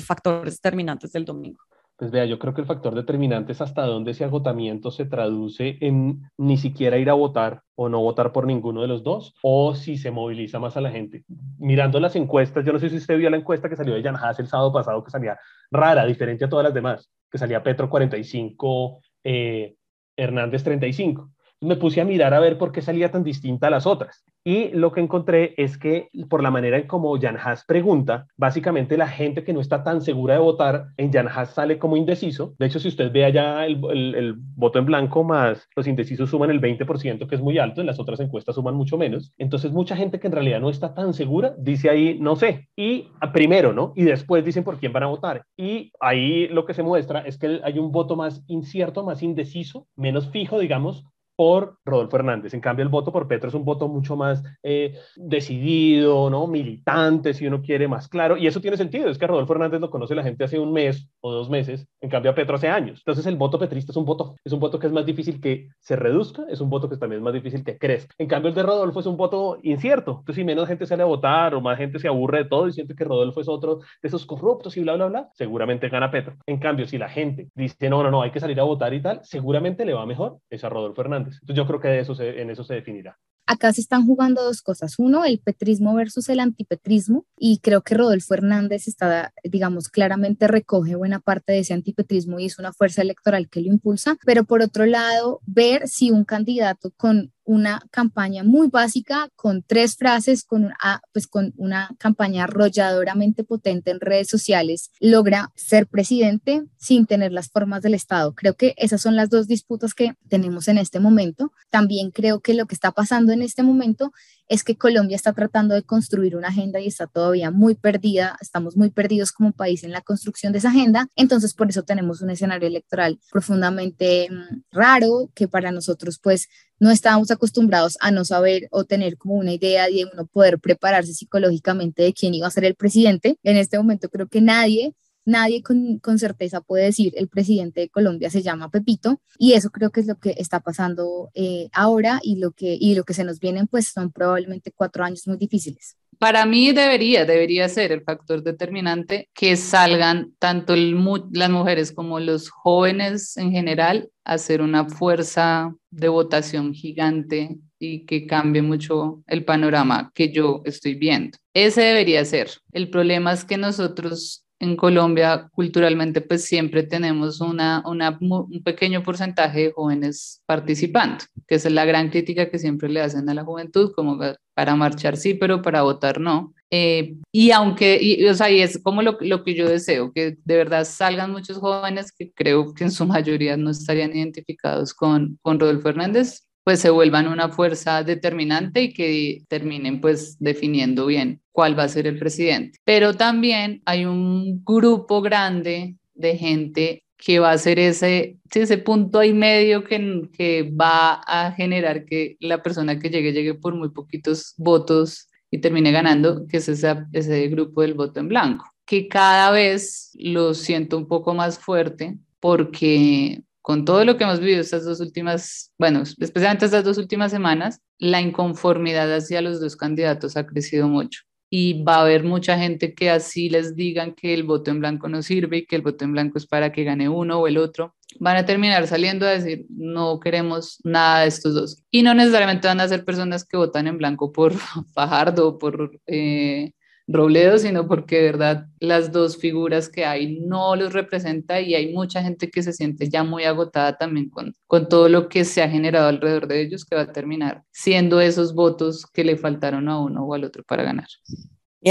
determinante del domingo. Pues vea, yo creo que el factor determinante es hasta dónde ese agotamiento se traduce en ni siquiera ir a votar o no votar por ninguno de los dos, o si se moviliza más a la gente. Mirando las encuestas, yo no sé si usted vio la encuesta que salió de Jan el sábado pasado, que salía rara, diferente a todas las demás, que salía Petro 45, eh, Hernández 35 me puse a mirar a ver por qué salía tan distinta a las otras. Y lo que encontré es que por la manera en como Jan Haas pregunta, básicamente la gente que no está tan segura de votar en Jan Haas sale como indeciso. De hecho, si usted ve allá el, el voto en blanco más los indecisos suman el 20%, que es muy alto, en las otras encuestas suman mucho menos. Entonces, mucha gente que en realidad no está tan segura dice ahí, no sé. Y ah, primero, ¿no? Y después dicen por quién van a votar. Y ahí lo que se muestra es que hay un voto más incierto, más indeciso, menos fijo, digamos, por Rodolfo Hernández. En cambio, el voto por Petro es un voto mucho más eh, decidido, ¿no? militante, si uno quiere, más claro. Y eso tiene sentido, es que Rodolfo Hernández lo conoce la gente hace un mes o dos meses, en cambio a Petro hace años. Entonces el voto petrista es un voto, es un voto que es más difícil que se reduzca, es un voto que también es más difícil que crezca. En cambio, el de Rodolfo es un voto incierto. Entonces, si menos gente sale a votar o más gente se aburre de todo y siente que Rodolfo es otro de esos corruptos y bla, bla, bla, seguramente gana Petro. En cambio, si la gente dice, no, no, no, hay que salir a votar y tal, seguramente le va mejor es a Rodolfo Hernández yo creo que eso en eso se definirá. Acá se están jugando dos cosas. Uno, el petrismo versus el antipetrismo. Y creo que Rodolfo Hernández está, digamos, claramente recoge buena parte de ese antipetrismo y es una fuerza electoral que lo impulsa. Pero por otro lado, ver si un candidato con una campaña muy básica con tres frases, con una, ah, pues con una campaña arrolladoramente potente en redes sociales, logra ser presidente sin tener las formas del Estado. Creo que esas son las dos disputas que tenemos en este momento. También creo que lo que está pasando en este momento es que Colombia está tratando de construir una agenda y está todavía muy perdida, estamos muy perdidos como país en la construcción de esa agenda, entonces por eso tenemos un escenario electoral profundamente mm, raro que para nosotros pues no estábamos acostumbrados a no saber o tener como una idea de uno poder prepararse psicológicamente de quién iba a ser el presidente. En este momento creo que nadie Nadie con, certeza puede decir el presidente de Colombia se llama Pepito y eso creo que es lo que está pasando eh, ahora y lo, que, y lo que se nos vienen pues son probablemente cuatro años muy difíciles. Para mí debería, debería ser el factor determinante que salgan tanto las mujeres como los jóvenes en general a ser una fuerza de votación gigante y que cambie mucho el panorama que yo estoy viendo. Ese debería ser. El problema es que nosotros en Colombia culturalmente pues siempre tenemos una, un pequeño porcentaje de jóvenes participando, que es la gran crítica que siempre le hacen a la juventud, como para marchar sí, pero para votar no. Eh, y aunque, o sea, y es como lo, lo, que yo deseo, que de verdad salgan muchos jóvenes que creo que en su mayoría no estarían identificados con, con Rodolfo Hernández, pues se vuelvan una fuerza determinante y que terminen pues definiendo bien cuál va a ser el presidente. Pero también hay un grupo grande de gente que va a ser ese, ese punto ahí medio que, que va a generar que la persona que llegue llegue por muy poquitos votos y termine ganando, que es ese, ese grupo del voto en blanco, que cada vez lo siento un poco más fuerte porque con todo lo que hemos vivido estas dos últimas, bueno, especialmente estas dos últimas semanas, la inconformidad hacia los dos candidatos ha crecido mucho. Y va a haber mucha gente que así les digan que el voto en blanco no sirve y que el voto en blanco es para que gane uno o el otro. Van a terminar saliendo a decir, no queremos nada de estos dos. Y no necesariamente van a ser personas que votan en blanco por *laughs* Fajardo o por eh, Robledo, sino porque de verdad las dos figuras que hay no los representa y hay mucha gente que se siente ya muy agotada también con, con todo lo que se ha generado alrededor de ellos que va a terminar siendo esos votos que le faltaron a uno o al otro para ganar.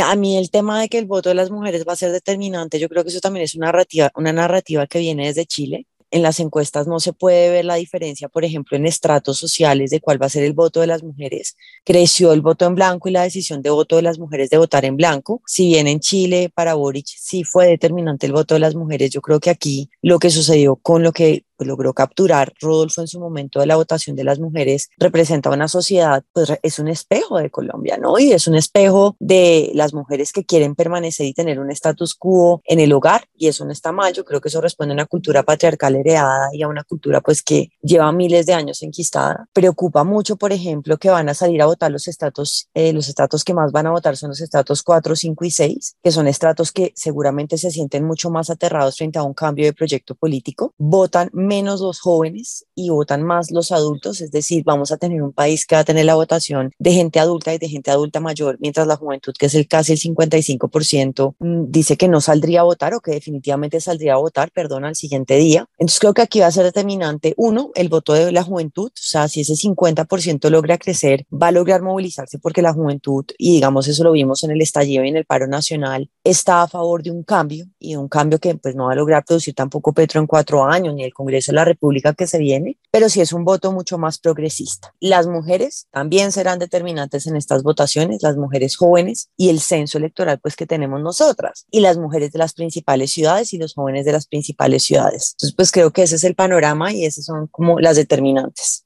A mí el tema de que el voto de las mujeres va a ser determinante, yo creo que eso también es una narrativa, una narrativa que viene desde Chile, en las encuestas no se puede ver la diferencia, por ejemplo, en estratos sociales de cuál va a ser el voto de las mujeres. Creció el voto en blanco y la decisión de voto de las mujeres de votar en blanco. Si bien en Chile para Boric sí fue determinante el voto de las mujeres, yo creo que aquí lo que sucedió con lo que pues, logró capturar Rodolfo en su momento de la votación de las mujeres, representa una sociedad, pues es un espejo de Colombia, ¿no? Y es un espejo de las mujeres que quieren permanecer y tener un estatus quo en el hogar, y eso no está mal, yo creo que eso responde a una cultura patriarcal heredada y a una cultura pues que lleva miles de años enquistada. Preocupa mucho, por ejemplo, que van a salir a votar los estratos eh, los estratos que más van a votar son los estratos 4, 5 y 6, que son estratos que seguramente se sienten mucho más aterrados frente a un cambio de proyecto político, votan menos los jóvenes y votan más los adultos, es decir, vamos a tener un país que va a tener la votación de gente adulta y de gente adulta mayor, mientras la juventud, que es el casi el 55%, mm, dice que no saldría a votar o que definitivamente saldría a votar, perdón, al siguiente día. Entonces creo que aquí va a ser determinante, uno, el voto de la juventud, o sea, si ese 50% logra crecer, va a lograr movilizarse porque la juventud, y digamos eso lo vimos en el estallido y en el paro nacional, está a favor de un cambio y un cambio que pues no va a lograr producir tampoco Petro en cuatro años ni el Congreso es la República que se viene, pero si es un voto mucho más progresista. Las mujeres también serán determinantes en estas votaciones, las mujeres jóvenes y el censo electoral pues que tenemos nosotras y las mujeres de las principales ciudades y los jóvenes de las principales ciudades. Entonces pues creo que ese es el panorama y esas son como las determinantes.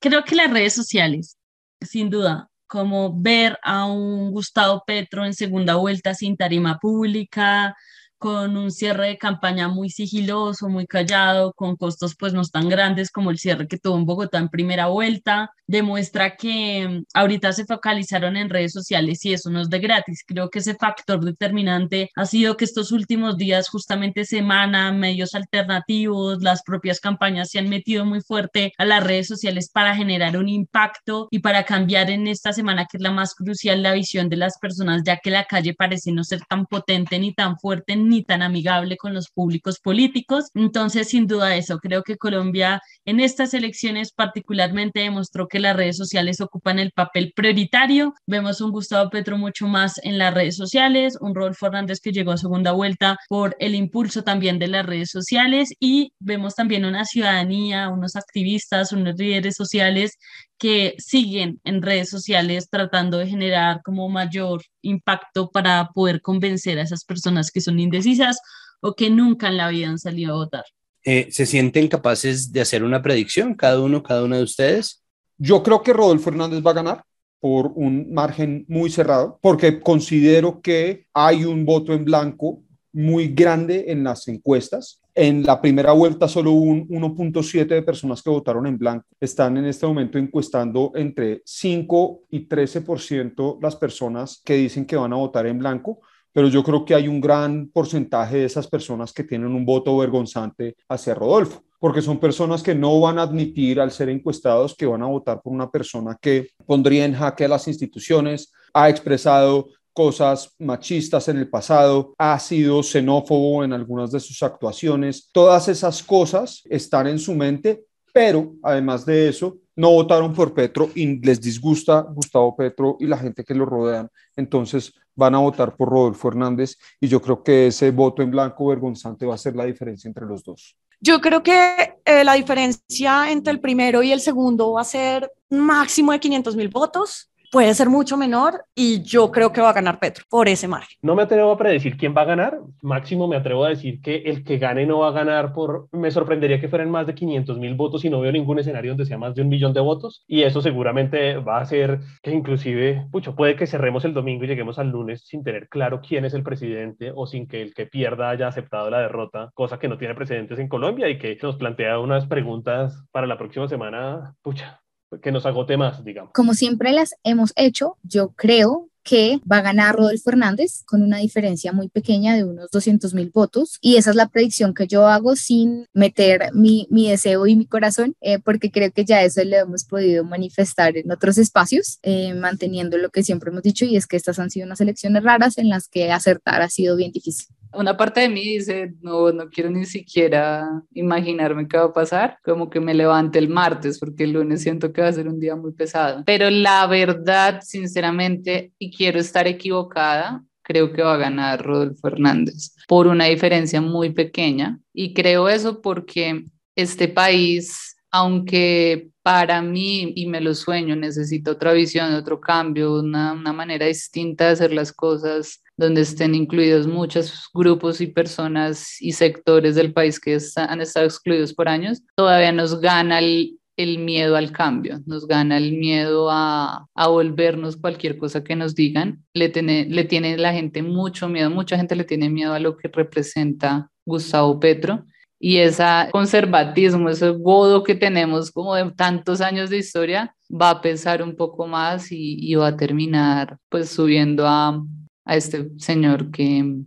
Creo que las redes sociales, sin duda, como ver a un Gustavo Petro en segunda vuelta sin tarima pública, con un cierre de campaña muy sigiloso, muy callado, con costos pues no tan grandes como el cierre que tuvo en Bogotá en primera vuelta, demuestra que mm, ahorita se focalizaron en redes sociales y eso no es de gratis. Creo que ese factor determinante ha sido que estos últimos días, justamente semana, medios alternativos, las propias campañas se han metido muy fuerte a las redes sociales para generar un impacto y para cambiar en esta semana que es la más crucial la visión de las personas, ya que la calle parece no ser tan potente ni tan fuerte ni tan amigable con los públicos políticos. Entonces, sin duda eso, creo que Colombia en estas elecciones particularmente demostró que las redes sociales ocupan el papel prioritario. Vemos un Gustavo Petro mucho más en las redes sociales, un Rolfo Hernández que llegó a segunda vuelta por el impulso también de las redes sociales y vemos también una ciudadanía, unos activistas, unos líderes sociales que siguen en redes sociales tratando de generar como mayor impacto para poder convencer a esas personas que son indecisas o que nunca en la vida han salido a votar. Eh, ¿Se sienten capaces de hacer una predicción cada uno, cada una de ustedes? Yo creo que Rodolfo Hernández va a ganar por un margen muy cerrado, porque considero que hay un voto en blanco muy grande en las encuestas. En la primera vuelta solo un 1.7 de personas que votaron en blanco. Están en este momento encuestando entre 5 y 13% las personas que dicen que van a votar en blanco pero yo creo que hay un gran porcentaje de esas personas que tienen un voto vergonzante hacia Rodolfo, porque son personas que no van a admitir al ser encuestados que van a votar por una persona que pondría en jaque a las instituciones, ha expresado cosas machistas en el pasado, ha sido xenófobo en algunas de sus actuaciones. Todas esas cosas están en su mente, pero además de eso, no votaron por Petro y les disgusta Gustavo Petro y la gente que lo rodean. Entonces van a votar por Rodolfo Hernández y yo creo que ese voto en blanco vergonzante va a ser la diferencia entre los dos. Yo creo que eh, la diferencia entre el primero y el segundo va a ser máximo de 500 mil votos puede ser mucho menor y yo creo que va a ganar Petro por ese margen. No me atrevo a predecir quién va a ganar, máximo me atrevo a decir que el que gane no va a ganar por, me sorprendería que fueran más de 500 mil votos y no veo ningún escenario donde sea más de un millón de votos y eso seguramente va a ser que inclusive, pucho, puede que cerremos el domingo y lleguemos al lunes sin tener claro quién es el presidente o sin que el que pierda haya aceptado la derrota, cosa que no tiene precedentes en Colombia y que nos plantea unas preguntas para la próxima semana, pucha, que nos agote más, digamos. Como siempre las hemos hecho, yo creo que va a ganar Rodolfo Hernández con una diferencia muy pequeña de unos 200 mil votos. Y esa es la predicción que yo hago sin meter mi, mi deseo y mi corazón, eh, porque creo que ya eso lo hemos podido manifestar en otros espacios, eh, manteniendo lo que siempre hemos dicho, y es que estas han sido unas elecciones raras en las que acertar ha sido bien difícil una parte de mí dice, no, no quiero ni siquiera imaginarme qué va a pasar, como que me levante el martes, porque el lunes siento que va a ser un día muy pesado. Pero la verdad, sinceramente, y quiero estar equivocada, creo que va a ganar Rodolfo Hernández por una diferencia muy pequeña. Y creo eso porque este país, aunque para mí, y me lo sueño, necesita otra visión, otro cambio, una, una manera distinta de hacer las cosas donde estén incluidos muchos grupos y personas y sectores del país que han estado excluidos por años, todavía nos gana el, miedo al cambio, nos gana el miedo a, a volvernos cualquier cosa que nos digan. Le, tiene, le tiene la gente mucho miedo, mucha gente le tiene miedo a lo que representa Gustavo Petro y ese conservatismo, ese godo que tenemos como de tantos años de historia, va a pensar un poco más y, y va a terminar pues subiendo a, a este señor que,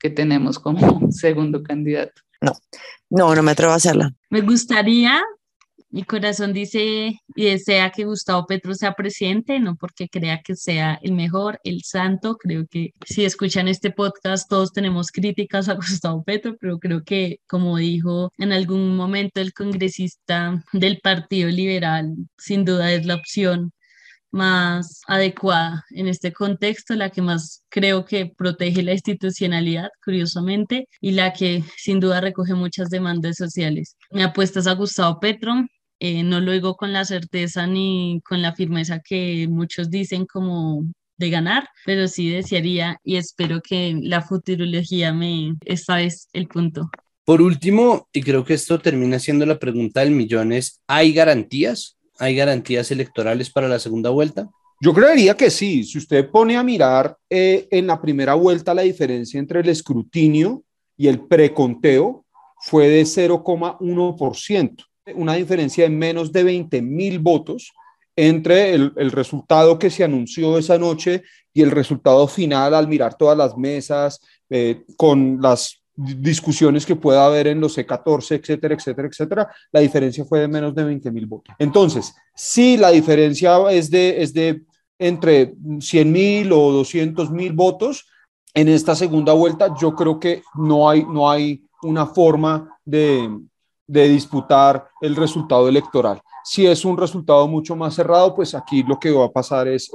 que tenemos como *laughs* segundo candidato. No, no, no me atrevo a hacerlo Me gustaría, mi corazón dice y desea que Gustavo Petro sea presidente, no porque crea que sea el mejor, el santo. Creo que si escuchan este podcast, todos tenemos críticas a Gustavo Petro, pero creo que, como dijo en algún momento el congresista del Partido Liberal, sin duda es la opción más adecuada en este contexto, la que más creo que protege la institucionalidad, curiosamente, y la que sin duda recoge muchas demandas sociales. Mi apuesta es a Gustavo Petro. Eh, no lo digo con la certeza ni con la firmeza que muchos dicen como de ganar, pero sí desearía y espero que la futurología me, esta es el punto. Por último, y creo que esto termina siendo la pregunta del millón, es, ¿hay garantías? ¿Hay garantías electorales para la segunda vuelta? Yo creería que sí. Si usted pone a mirar eh, en la primera vuelta la diferencia entre el escrutinio y el preconteo fue de 0,1%, una diferencia de menos de 20 mil votos entre el, resultado que se anunció esa noche y el resultado final al mirar todas las mesas eh, con las discusiones que pueda haber en los e C14, etcétera, etcétera, etcétera, la diferencia fue de menos de 20 mil votos. Entonces, si la diferencia es de, entre 100 mil o 200 mil votos, en esta segunda vuelta yo creo que no hay, no hay una forma de, disputar el resultado electoral. Si es un resultado mucho más cerrado, pues aquí lo que va a pasar es,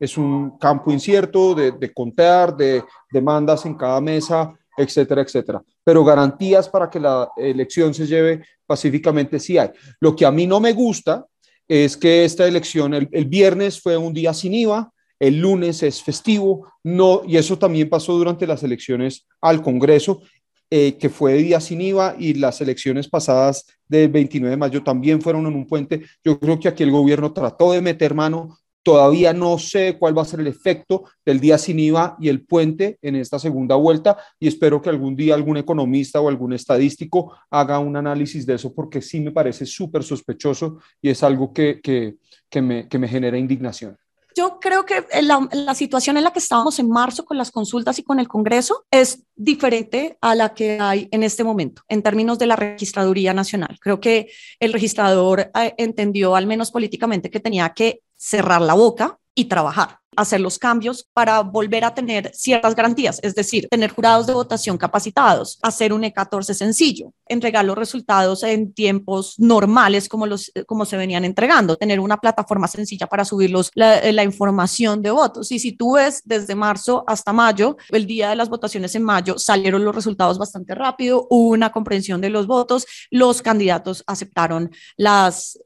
es, un campo incierto de, de contar, de demandas en cada mesa, etcétera, etcétera. Pero garantías para que la elección se lleve pacíficamente sí hay. Lo que a mí no me gusta es que esta elección, el, viernes fue un día sin IVA, el lunes es festivo, no, y eso también pasó durante las elecciones al Congreso, eh, que fue día sin IVA, y las elecciones pasadas del 29 de mayo también fueron en un puente. Yo creo que aquí el gobierno trató de meter mano, Todavía no sé cuál va a ser el efecto del día sin IVA y el puente en esta segunda vuelta y espero que algún día algún economista o algún estadístico haga un análisis de eso porque sí me parece súper sospechoso y es algo que, que, me, genera indignación. Yo creo que la, la, situación en la que estábamos en marzo con las consultas y con el Congreso es diferente a la que hay en este momento en términos de la registraduría nacional. Creo que el registrador eh, entendió, al menos políticamente, que tenía que cerrar la boca y trabajar hacer los cambios para volver a tener ciertas garantías, es decir, tener jurados de votación capacitados, hacer un E14 sencillo, entregar los resultados en tiempos normales como, los, como se venían entregando, tener una plataforma sencilla para subir los, la, información de votos. Y si tú ves desde marzo hasta mayo, el día de las votaciones en mayo, salieron los resultados bastante rápido, hubo una comprensión de los votos, los candidatos aceptaron las...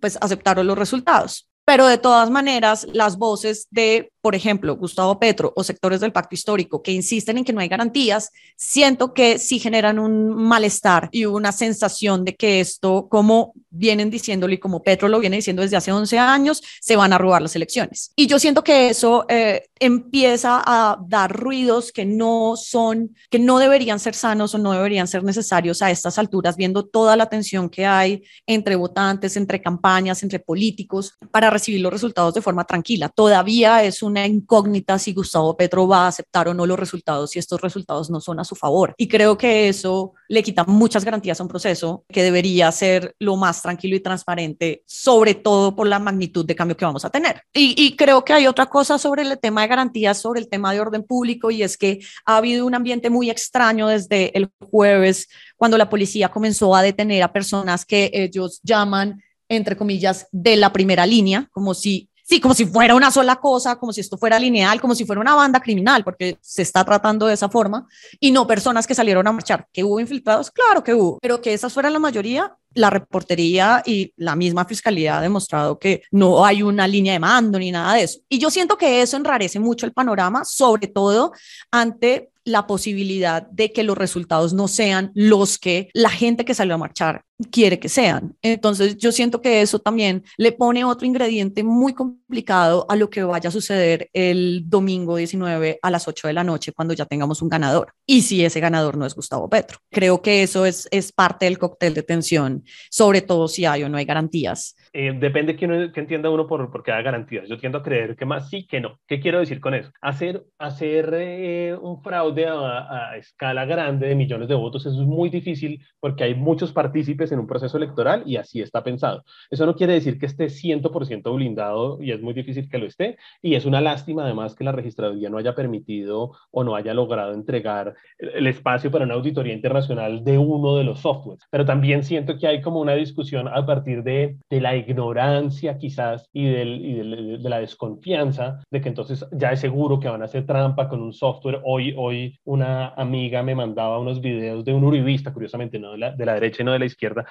pues aceptaron los resultados pero de todas maneras las voces de por ejemplo, Gustavo Petro o sectores del pacto histórico que insisten en que no hay garantías, siento que sí generan un malestar y una sensación de que esto, como vienen diciéndolo y como Petro lo viene diciendo desde hace 11 años, se van a robar las elecciones. Y yo siento que eso eh, empieza a dar ruidos que no son, que no deberían ser sanos o no deberían ser necesarios a estas alturas, viendo toda la tensión que hay entre votantes, entre campañas, entre políticos, para recibir los resultados de forma tranquila. Todavía es un una incógnita si Gustavo Petro va a aceptar o no los resultados si estos resultados no son a su favor. Y creo que eso le quita muchas garantías a un proceso que debería ser lo más tranquilo y transparente, sobre todo por la magnitud de cambio que vamos a tener. Y, y creo que hay otra cosa sobre el tema de garantías, sobre el tema de orden público, y es que ha habido un ambiente muy extraño desde el jueves, cuando la policía comenzó a detener a personas que ellos llaman entre comillas, de la primera línea, como si Sí, como si fuera una sola cosa, como si esto fuera lineal, como si fuera una banda criminal, porque se está tratando de esa forma, y no personas que salieron a marchar. ¿Que hubo infiltrados? Claro que hubo, pero que esas fueran la mayoría, la reportería y la misma fiscalía ha demostrado que no hay una línea de mando ni nada de eso. Y yo siento que eso enrarece mucho el panorama, sobre todo ante la posibilidad de que los resultados no sean los que la gente que salió a marchar quiere que sean. Entonces, yo siento que eso también le pone otro ingrediente muy complicado a lo que vaya a suceder el domingo 19 a las 8 de la noche cuando ya tengamos un ganador. Y si ese ganador no es Gustavo Petro. Creo que eso es, es parte del cóctel de tensión, sobre todo si hay o no hay garantías. Eh, depende que, entienda uno por, por hay garantías Yo tiendo a creer que más sí que no. ¿Qué quiero decir con eso? Hacer, hacer eh, un fraude a, a escala grande de millones de votos es muy difícil porque hay muchos partícipes en un proceso electoral y así está pensado. Eso no quiere decir que esté 100% blindado y es muy difícil que lo esté y es una lástima además que la registraduría no haya permitido o no haya logrado entregar el espacio para una auditoría internacional de uno de los softwares. Pero también siento que hay como una discusión a partir de, de la ignorancia quizás y, del, y de la desconfianza de que entonces ya es seguro que van a hacer trampa con un software. Hoy, hoy una amiga me mandaba unos videos de un uribista, curiosamente, no de la, de la derecha y no de la izquierda whatever.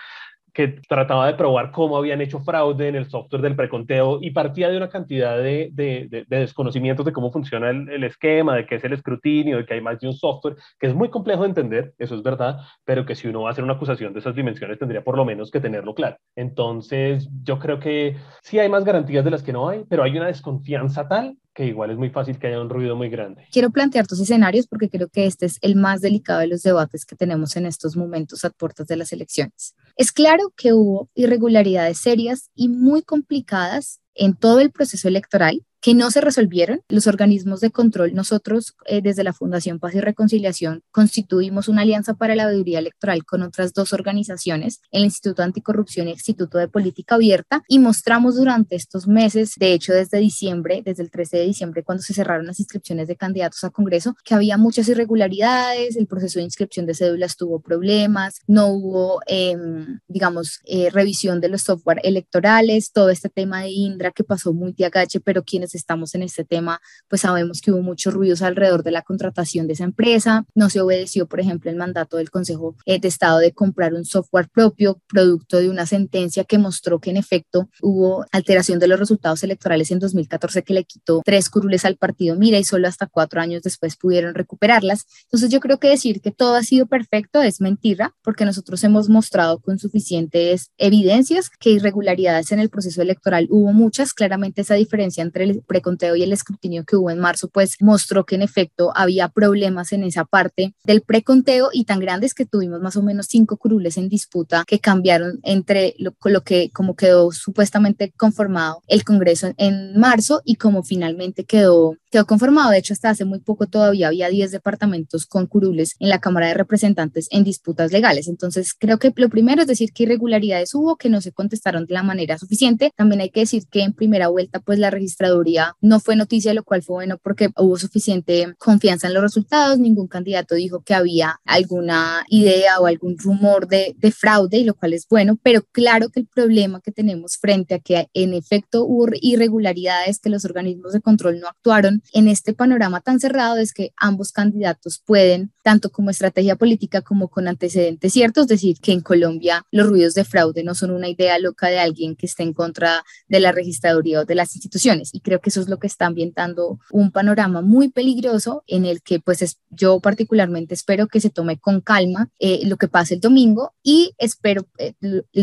que trataba de probar cómo habían hecho fraude en el software del preconteo y partía de una cantidad de, de, desconocimientos de cómo funciona el, el, esquema, de qué es el escrutinio, de que hay más de un software, que es muy complejo de entender, eso es verdad, pero que si uno va a hacer una acusación de esas dimensiones tendría por lo menos que tenerlo claro. Entonces, yo creo que sí hay más garantías de las que no hay, pero hay una desconfianza tal que igual es muy fácil que haya un ruido muy grande. Quiero plantear tus escenarios porque creo que este es el más delicado de los debates que tenemos en estos momentos a puertas de las elecciones. Es claro que hubo irregularidades serias y muy complicadas en todo el proceso electoral que no se resolvieron. Los organismos de control, nosotros eh, desde la Fundación Paz y Reconciliación constituimos una alianza para la veeduría electoral con otras dos organizaciones, el Instituto Anticorrupción y el Instituto de Política Abierta, y mostramos durante estos meses, de hecho desde diciembre, desde el 13 de diciembre, cuando se cerraron las inscripciones de candidatos a Congreso, que había muchas irregularidades, el proceso de inscripción de cédulas tuvo problemas, no hubo, em, digamos, eh, revisión de los software electorales, todo este tema de que pasó muy de agache, pero quienes estamos en este tema, pues sabemos que hubo muchos ruidos alrededor de la contratación de esa empresa. No se obedeció, por ejemplo, el mandato del Consejo eh, de Estado de comprar un software propio, producto de una sentencia que mostró que en efecto hubo alteración de los resultados electorales en 2014 que le quitó tres curules al partido Mira y solo hasta cuatro años después pudieron recuperarlas. Entonces yo creo que decir que todo ha sido perfecto es mentira, porque nosotros hemos mostrado con suficientes evidencias que irregularidades en el proceso electoral hubo muchas muchas. Claramente esa diferencia entre el preconteo y el escrutinio que hubo en marzo, pues mostró que en efecto había problemas en esa parte del preconteo y tan grandes que tuvimos más o menos cinco curules en disputa que cambiaron entre lo, que como quedó supuestamente conformado el Congreso en marzo y como finalmente quedó quedó conformado. De hecho, hasta hace muy poco todavía había 10 departamentos con curules en la Cámara de Representantes en disputas legales. Entonces, creo que lo primero es decir que irregularidades hubo, que no se contestaron de la manera suficiente. También hay que decir que en primera vuelta, pues la registraduría no fue noticia, lo cual fue bueno porque hubo suficiente confianza en los resultados. Ningún candidato dijo que había alguna idea o algún rumor de, de fraude, y lo cual es bueno. Pero claro que el problema que tenemos frente a que en efecto hubo irregularidades, que los organismos de control no actuaron en este panorama tan cerrado es que ambos candidatos pueden, tanto como estrategia política como con antecedentes ciertos, decir que en Colombia los ruidos de fraude no son una idea loca de alguien que esté en contra de la registraduría o de las instituciones. Y creo que eso es lo que está ambientando un panorama muy peligroso en el que pues yo particularmente espero que se tome con calma eh, lo que pase el domingo y espero, eh,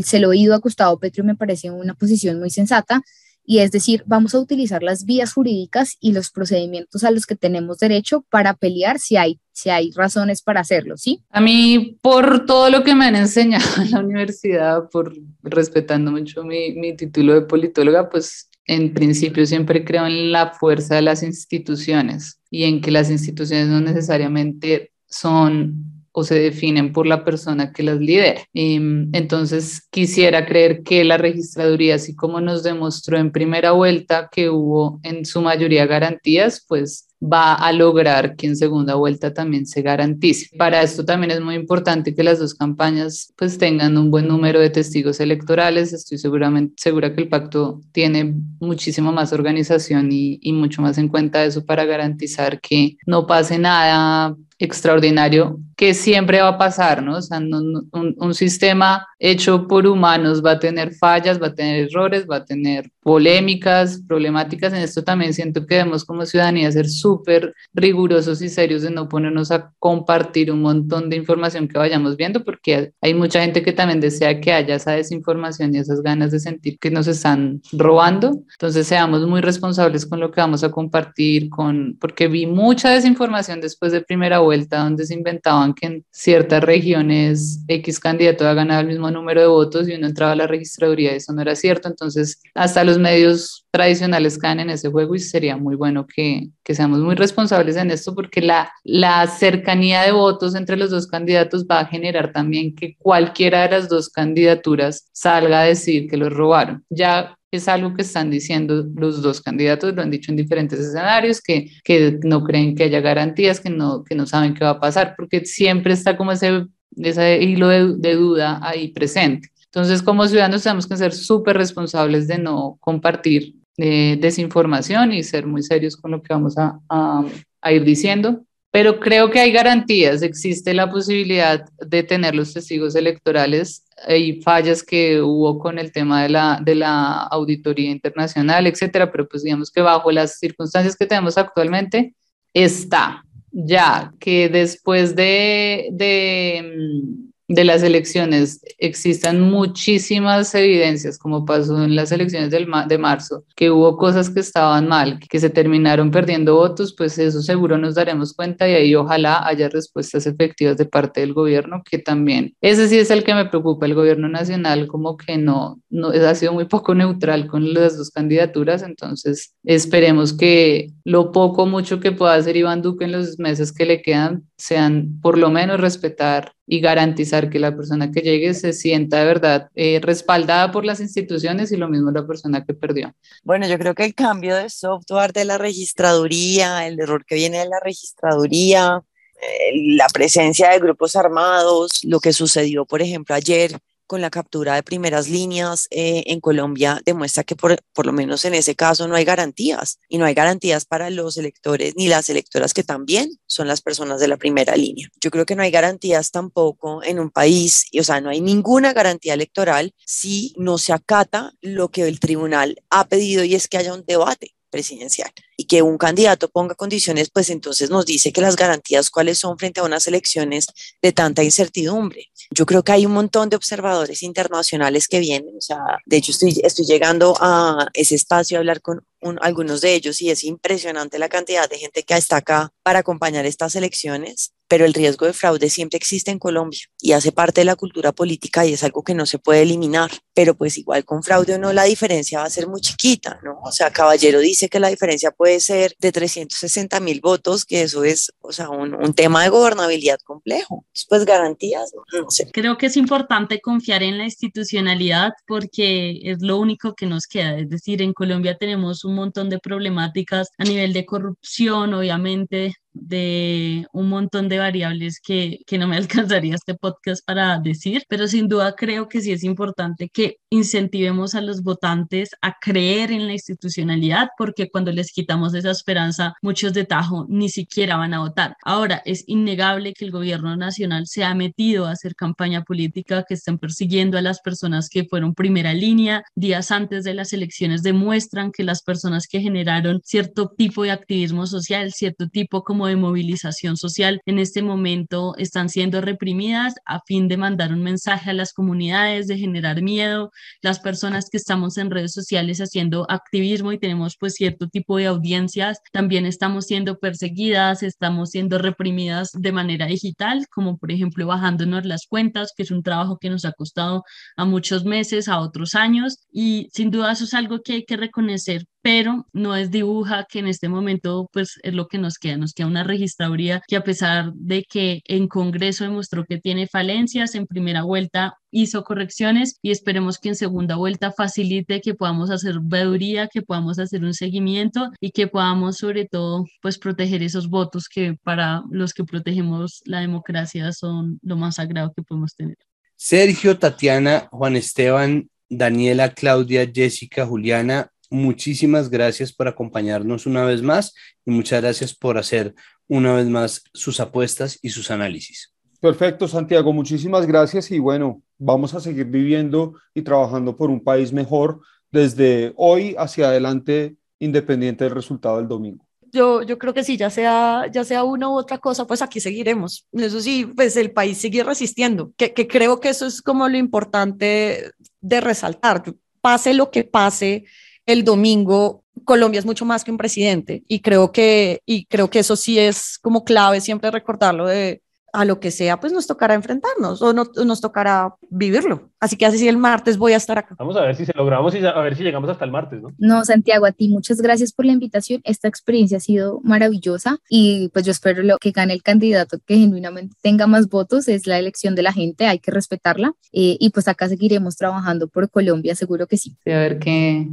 se lo he oído a Gustavo Petro me parece una posición muy sensata y es decir, vamos a utilizar las vías jurídicas y los procedimientos a los que tenemos derecho para pelear si hay, si hay razones para hacerlo, ¿sí? A mí, por todo lo que me han enseñado en la universidad, por respetando mucho mi, mi título de politóloga, pues en principio siempre creo en la fuerza de las instituciones y en que las instituciones no necesariamente son o se definen por la persona que las lidera. Mm, entonces, quisiera creer que la registraduría, así como nos demostró en primera vuelta que hubo en su mayoría garantías, pues va a lograr que en segunda vuelta también se garantice. Para esto también es muy importante que las dos campañas pues tengan un buen número de testigos electorales. Estoy seguramente segura que el pacto tiene muchísimo más organización y, y mucho más en cuenta eso para garantizar que no pase nada extraordinario que siempre va a pasar, ¿no? O sea, un, un, sistema hecho por humanos va a tener fallas, va a tener errores, va a tener polémicas, problemáticas. En esto también siento que debemos como ciudadanía ser súper rigurosos y serios de no ponernos a compartir un montón de información que vayamos viendo, porque hay mucha gente que también desea que haya esa desinformación y esas ganas de sentir que nos están robando. Entonces, seamos muy responsables con lo que vamos a compartir, con, porque vi mucha desinformación después de primera vuelta donde se inventaban que en ciertas regiones X candidato ha ganado el mismo número de votos y uno entraba a la registraduría y eso no era cierto. Entonces, hasta los medios tradicionales caen en ese juego y sería muy bueno que, seamos muy responsables en esto porque la, la cercanía de votos entre los dos candidatos va a generar también que cualquiera de las dos candidaturas salga a decir que los robaron. Ya es algo que están diciendo los dos candidatos, lo han dicho en diferentes escenarios, que, que no creen que haya garantías, que no, que no saben qué va a pasar, porque siempre está como ese, ese hilo de, duda ahí presente. Entonces, como ciudadanos tenemos que ser súper responsables de no compartir eh, desinformación y ser muy serios con lo que vamos a, a ir diciendo pero creo que hay garantías, existe la posibilidad de tener los testigos electorales, eh, y fallas que hubo con el tema de la, de la auditoría internacional, etcétera, pero pues digamos que bajo las circunstancias que tenemos actualmente está ya que después de, de mm, de las elecciones existan muchísimas evidencias, como pasó en las elecciones del de marzo, que hubo cosas que estaban mal, que se terminaron perdiendo votos, pues eso seguro nos daremos cuenta y ahí ojalá haya respuestas efectivas de parte del gobierno, que también, ese sí es el que me preocupa, el gobierno nacional como que no, no ha sido muy poco neutral con las dos candidaturas, entonces esperemos que lo poco mucho que pueda hacer Iván Duque en los meses que le quedan sean por lo menos respetar y garantizar que la persona que llegue se sienta de verdad eh, respaldada por las instituciones y lo mismo la persona que perdió. Bueno, yo creo que el cambio de software de la registraduría, el error que viene de la registraduría, eh, la presencia de grupos armados, lo que sucedió, por ejemplo, ayer con la captura de primeras líneas eh, en Colombia demuestra que por, lo menos en ese caso no hay garantías y no hay garantías para los electores ni las electoras que también son las personas de la primera línea. Yo creo que no hay garantías tampoco en un país, y, o sea, no hay ninguna garantía electoral si no se acata lo que el tribunal ha pedido y es que haya un debate presidencial y que un candidato ponga condiciones, pues entonces nos dice que las garantías cuáles son frente a unas elecciones de tanta incertidumbre. Yo creo que hay un montón de observadores internacionales que vienen, o sea, de hecho estoy, estoy llegando a ese espacio a hablar con algunos de ellos y es impresionante la cantidad de gente que está acá para acompañar estas elecciones pero el riesgo de fraude siempre existe en Colombia y hace parte de la cultura política y es algo que no se puede eliminar. Pero pues igual con fraude o no, la diferencia va a ser muy chiquita, ¿no? O sea, Caballero dice que la diferencia puede ser de 360 mil votos, que eso es, o sea, un, un tema de gobernabilidad complejo. Pues garantías, no sé. Creo que es importante confiar en la institucionalidad porque es lo único que nos queda. Es decir, en Colombia tenemos un montón de problemáticas a nivel de corrupción, obviamente, de un montón de variables que, que no me *laughs* alcanzaría este podcast para decir, pero sin duda creo que sí es importante que incentivemos a los votantes a creer en la institucionalidad, porque cuando les quitamos esa esperanza, muchos de tajo ni siquiera van a votar. Ahora, es innegable que el gobierno nacional se ha metido a hacer campaña política, que estén persiguiendo a las personas que fueron primera línea. Días antes de las elecciones demuestran que las personas que generaron cierto tipo de activismo social, cierto tipo como de movilización social en este momento están siendo reprimidas a fin de mandar un mensaje a las comunidades, de generar miedo. Las personas que estamos en redes sociales haciendo activismo y tenemos pues cierto tipo de audiencias, también estamos siendo perseguidas, estamos siendo reprimidas de manera digital, como por ejemplo bajándonos las cuentas, que es un trabajo que nos ha costado a muchos meses, a otros años y sin duda eso es algo que hay que reconocer pero no es dibuja que en este momento pues es lo que nos queda, nos queda una registraduría que a pesar de que en Congreso demostró que tiene falencias, en primera vuelta hizo correcciones y esperemos que en segunda vuelta facilite que podamos hacer veeduría, que podamos hacer un seguimiento y que podamos sobre todo pues proteger esos votos que para los que protegemos la democracia son lo más sagrado que podemos tener. Sergio, Tatiana, Juan Esteban, Daniela, Claudia, Jessica, Juliana, muchísimas gracias por acompañarnos una vez más y muchas gracias por hacer una vez más sus apuestas y sus análisis. Perfecto, Santiago, muchísimas gracias y bueno, vamos a seguir viviendo y trabajando por un país mejor desde hoy hacia adelante, independiente del resultado del domingo. Yo, yo, creo que sí, ya sea, ya sea una u otra cosa, pues aquí seguiremos. Eso sí, pues el país sigue resistiendo, que, que creo que eso es como lo importante de resaltar. Pase lo que pase, el domingo Colombia es mucho más que un presidente y creo que, y creo que eso sí es como clave siempre recordarlo de a lo que sea, pues nos tocará enfrentarnos o no, nos tocará vivirlo. Así que así el martes voy a estar acá. Vamos a ver si se logramos y a ver si llegamos hasta el martes, ¿no? No, Santiago, a ti muchas gracias por la invitación. Esta experiencia ha sido maravillosa y pues yo espero lo que gane el candidato que genuinamente tenga más votos. Es la elección de la gente, hay que respetarla eh, y pues acá seguiremos trabajando por Colombia, seguro que sí a ver qué,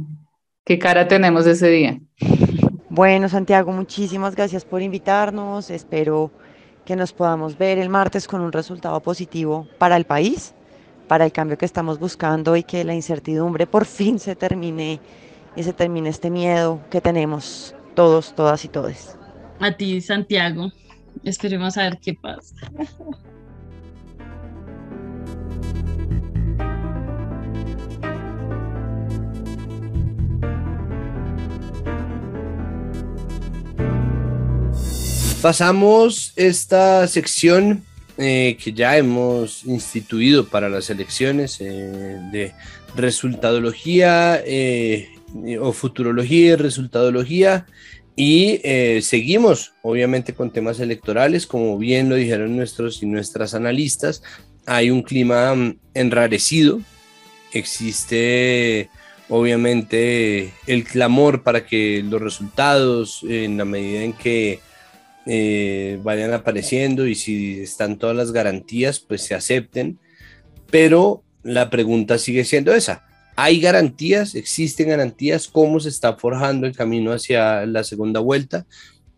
¿Qué cara tenemos ese día? Bueno, Santiago, muchísimas gracias por invitarnos. Espero que nos podamos ver el martes con un resultado positivo para el país, para el cambio que estamos buscando y que la incertidumbre por fin se termine y se termine este miedo que tenemos todos, todas y todes. A ti, Santiago. Esperemos a ver qué pasa. Pasamos esta sección eh, que ya hemos instituido para las elecciones eh, de resultadología eh, o futurología y resultadología. Y seguimos, obviamente, con temas electorales, como bien lo dijeron nuestros y nuestras analistas, hay un clima mm, enrarecido, existe obviamente el clamor para que los resultados, en la medida en que eh, vayan apareciendo y si están todas las garantías, pues se acepten. Pero la pregunta sigue siendo esa. ¿Hay garantías? ¿Existen garantías? ¿Cómo se está forjando el camino hacia la segunda vuelta?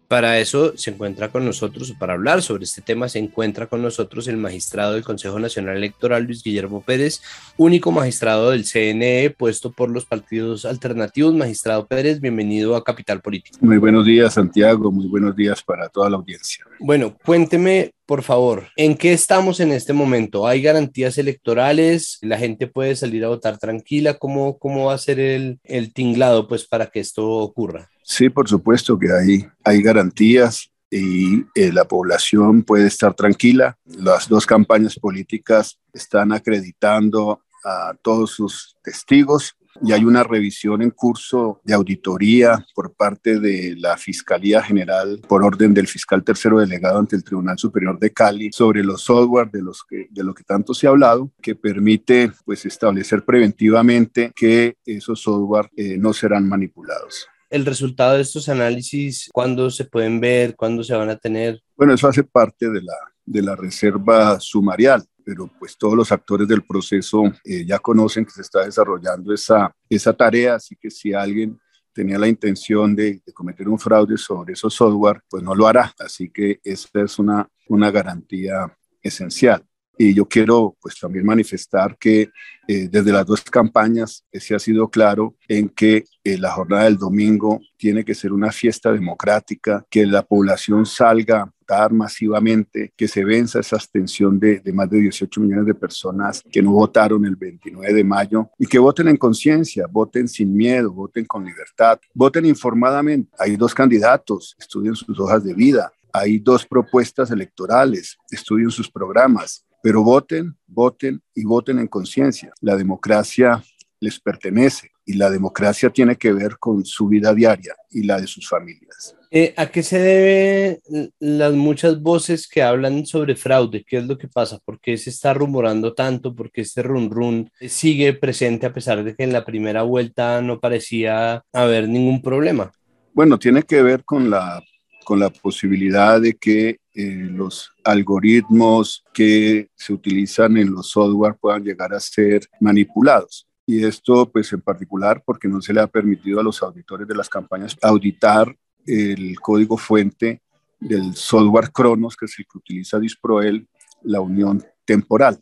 Para eso se encuentra con nosotros, para hablar sobre este tema, se encuentra con nosotros el magistrado del Consejo Nacional Electoral, Luis Guillermo Pérez, único magistrado del CNE puesto por los partidos alternativos. Magistrado Pérez, bienvenido a Capital Política. Muy buenos días, Santiago. Muy buenos días para toda la audiencia. Bueno, cuénteme, por favor, ¿en qué estamos en este momento? ¿Hay garantías electorales? ¿La gente puede salir a votar tranquila? ¿Cómo, cómo va a ser el, el tinglado pues, para que esto ocurra? Sí, por supuesto que hay, hay garantías y eh, la población puede estar tranquila. Las dos campañas políticas están acreditando a todos sus testigos y hay una revisión en curso de auditoría por parte de la Fiscalía General por orden del fiscal tercero delegado ante el Tribunal Superior de Cali sobre los software de los que lo que tanto se ha hablado que permite pues establecer preventivamente que esos software eh, no serán manipulados el resultado de estos análisis, cuándo se pueden ver, cuándo se van a tener? Bueno, eso hace parte de la, de la reserva sumarial pero pues todos los actores del proceso eh, ya conocen que se está desarrollando esa, esa tarea, así que si alguien tenía la intención de, cometer un fraude sobre esos software, pues no lo hará. Así que esa es una, una garantía esencial. Y yo quiero pues también manifestar que eh, desde las dos campañas eh, se ha sido claro en que eh, la jornada del domingo tiene que ser una fiesta democrática, que la población salga a masivamente, que se venza esa abstención de, de, más de 18 millones de personas que no votaron el 29 de mayo y que voten en conciencia, voten sin miedo, voten con libertad, voten informadamente. Hay dos candidatos, estudien sus hojas de vida. Hay dos propuestas electorales, estudien sus programas, pero voten, voten y voten en conciencia. La democracia les pertenece y la democracia tiene que ver con su vida diaria y la de sus familias. Eh, ¿A qué se deben las muchas voces que hablan sobre fraude? ¿Qué es lo que pasa? ¿Por qué se está rumorando tanto? ¿Por qué este run run sigue presente a pesar de que en la primera vuelta no parecía haber ningún problema? Bueno, tiene que ver con la con la posibilidad de que eh, los algoritmos que se utilizan en los software puedan llegar a ser manipulados. Y esto, pues en particular, porque no se le ha permitido a los auditores de las campañas auditar el código fuente del software Cronos, que es el que utiliza Disproel, la unión temporal.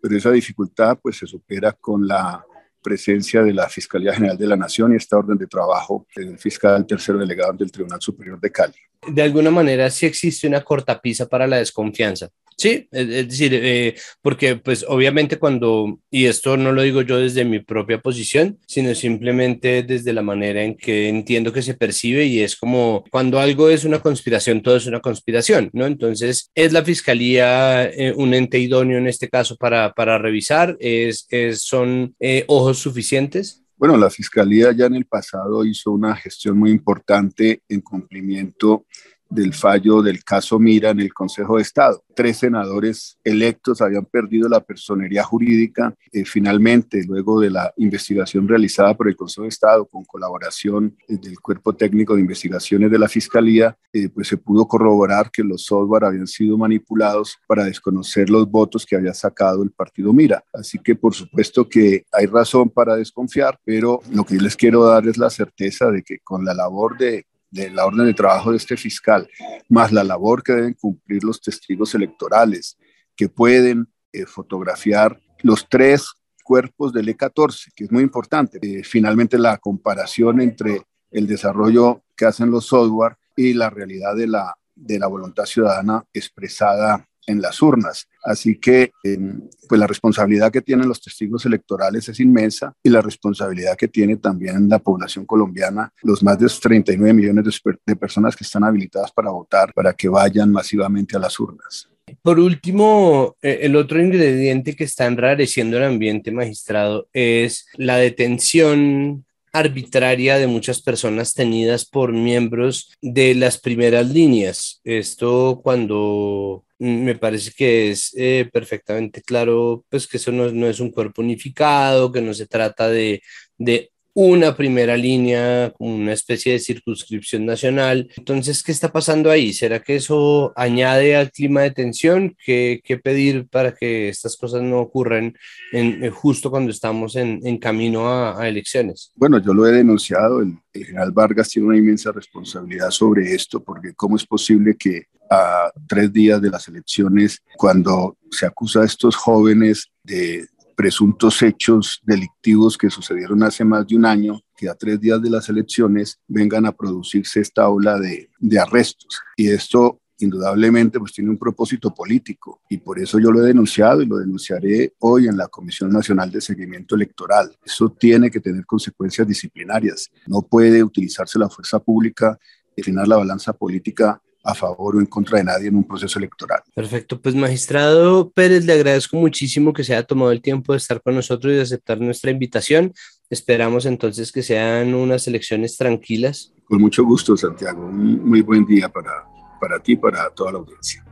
Pero esa dificultad, pues se supera con la presencia de la Fiscalía General de la Nación y esta orden de trabajo del fiscal tercero delegado del Tribunal Superior de Cali. De alguna manera sí existe una cortapisa para la desconfianza. Sí, es decir, eh, porque pues obviamente cuando, y esto no lo digo yo desde mi propia posición, sino simplemente desde la manera en que entiendo que se percibe y es como cuando algo es una conspiración, todo es una conspiración, ¿no? Entonces, ¿es la fiscalía eh, un ente idóneo en este caso para, para revisar? ¿Es, es son eh, ojos suficientes? Bueno, la Fiscalía ya en el pasado hizo una gestión muy importante en cumplimiento del fallo del caso Mira en el Consejo de Estado. Tres senadores electos habían perdido la personería jurídica. Eh, finalmente, luego de la investigación realizada por el Consejo de Estado con colaboración eh, del Cuerpo Técnico de Investigaciones de la Fiscalía, eh, pues se pudo corroborar que los software habían sido manipulados para desconocer los votos que había sacado el partido Mira. Así que, por supuesto que hay razón para desconfiar, pero lo que yo les quiero dar es la certeza de que con la labor de de la orden de trabajo de este fiscal, más la labor que deben cumplir los testigos electorales, que pueden eh, fotografiar los tres cuerpos del E14, que es muy importante. Eh, finalmente, la comparación entre el desarrollo que hacen los software y la realidad de la, de la voluntad ciudadana expresada en las urnas. Así que, em, pues la responsabilidad que tienen los testigos electorales es inmensa y la responsabilidad que tiene también la población colombiana, los más de 39 millones de personas que están habilitadas para votar, para que vayan masivamente a las urnas. Por último, e-, el otro ingrediente que está enrareciendo el ambiente magistrado es la detención arbitraria de muchas personas tenidas por miembros de las primeras líneas. Esto cuando me parece que es eh, perfectamente claro, pues que eso no, no, es un cuerpo unificado, que no se trata de, de una primera línea, una especie de circunscripción nacional. Entonces, ¿qué está pasando ahí? ¿Será que eso añade al clima de tensión? ¿Qué, pedir para que estas cosas no ocurran en, eh, justo cuando estamos en, en camino a, elecciones? Bueno, yo lo he denunciado. El, el, general Vargas tiene una inmensa responsabilidad sobre esto, porque ¿cómo es posible que a tres días de las elecciones, cuando se acusa a estos jóvenes de presuntos hechos delictivos que sucedieron hace más de un año, que a tres días de las elecciones vengan a producirse esta ola de, arrestos. Y esto indudablemente pues tiene un propósito político y por eso yo lo he denunciado y lo denunciaré hoy en la Comisión Nacional de Seguimiento Electoral. Eso tiene que tener consecuencias disciplinarias. No puede utilizarse la fuerza pública, definir la balanza política a favor o en contra de nadie en un proceso electoral. Perfecto, pues magistrado Pérez, le agradezco muchísimo que se haya tomado el tiempo de estar con nosotros y de aceptar nuestra invitación. Esperamos entonces que sean unas elecciones tranquilas. Con mucho gusto, Santiago. Un muy buen día para, para ti, para toda la audiencia.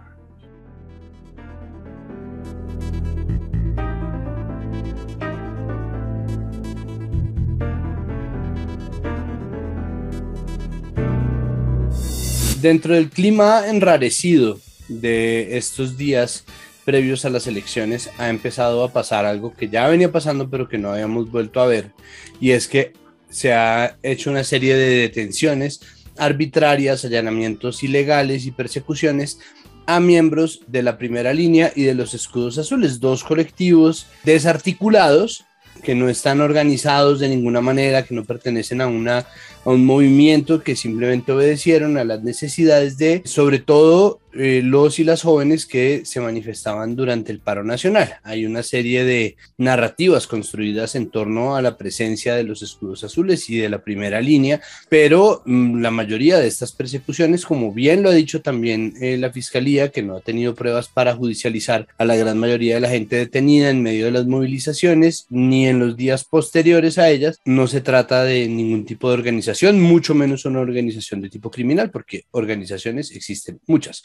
Dentro del clima enrarecido de estos días previos a las elecciones ha empezado a pasar algo que ya venía pasando pero que no habíamos vuelto a ver y es que se ha hecho una serie de detenciones arbitrarias, allanamientos ilegales y persecuciones a miembros de la primera línea y de los escudos azules, dos colectivos desarticulados que no están organizados de ninguna manera, que no pertenecen a una a un movimiento que simplemente obedecieron a las necesidades de, sobre todo, eh, los y las jóvenes que se manifestaban durante el paro nacional. Hay una serie de narrativas construidas en torno a la presencia de los escudos azules y de la primera línea, pero mm, la mayoría de estas persecuciones, como bien lo ha dicho también eh, la Fiscalía, que no ha tenido pruebas para judicializar a la gran mayoría de la gente detenida en medio de las movilizaciones, ni en los días posteriores a ellas, no se trata de ningún tipo de organización mucho menos una organización de tipo criminal, porque organizaciones existen muchas.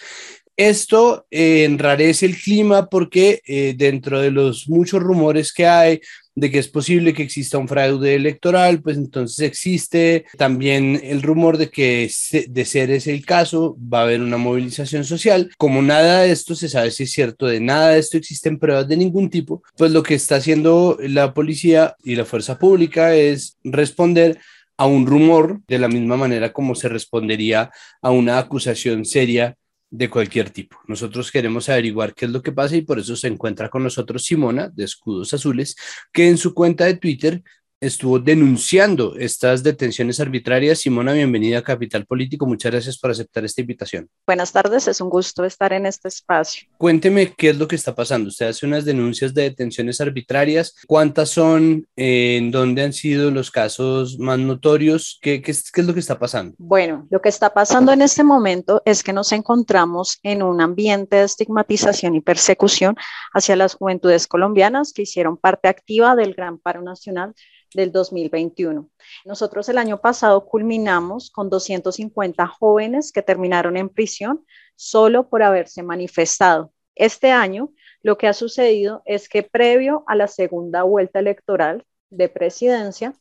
Esto eh, enrarece el clima porque eh, dentro de los muchos rumores que hay de que es posible que exista un fraude electoral, pues entonces existe también el rumor de que de ser ese el caso va a haber una movilización social. Como nada de esto se sabe si es cierto, de nada de esto existen pruebas de ningún tipo, pues lo que está haciendo la policía y la fuerza pública es responder a un rumor de la misma manera como se respondería a una acusación seria de cualquier tipo. Nosotros queremos averiguar qué es lo que pasa y por eso se encuentra con nosotros Simona de Escudos Azules, que en su cuenta de Twitter estuvo denunciando estas detenciones arbitrarias. Simona, bienvenida a Capital Político. Muchas gracias por aceptar esta invitación. Buenas tardes, es un gusto estar en este espacio. Cuénteme qué es lo que está pasando. Usted hace unas denuncias de detenciones arbitrarias. ¿Cuántas son? ¿En dónde han sido los casos más notorios? ¿Qué, es lo que está pasando? Bueno, lo que está pasando en este momento es que nos encontramos en un ambiente de estigmatización y persecución hacia las juventudes colombianas que hicieron parte activa del Gran Paro Nacional del 2021. Nosotros el año pasado culminamos con 250 jóvenes que terminaron en prisión solo por haberse manifestado. Este año lo que ha sucedido es que previo a la segunda vuelta electoral de presidencia,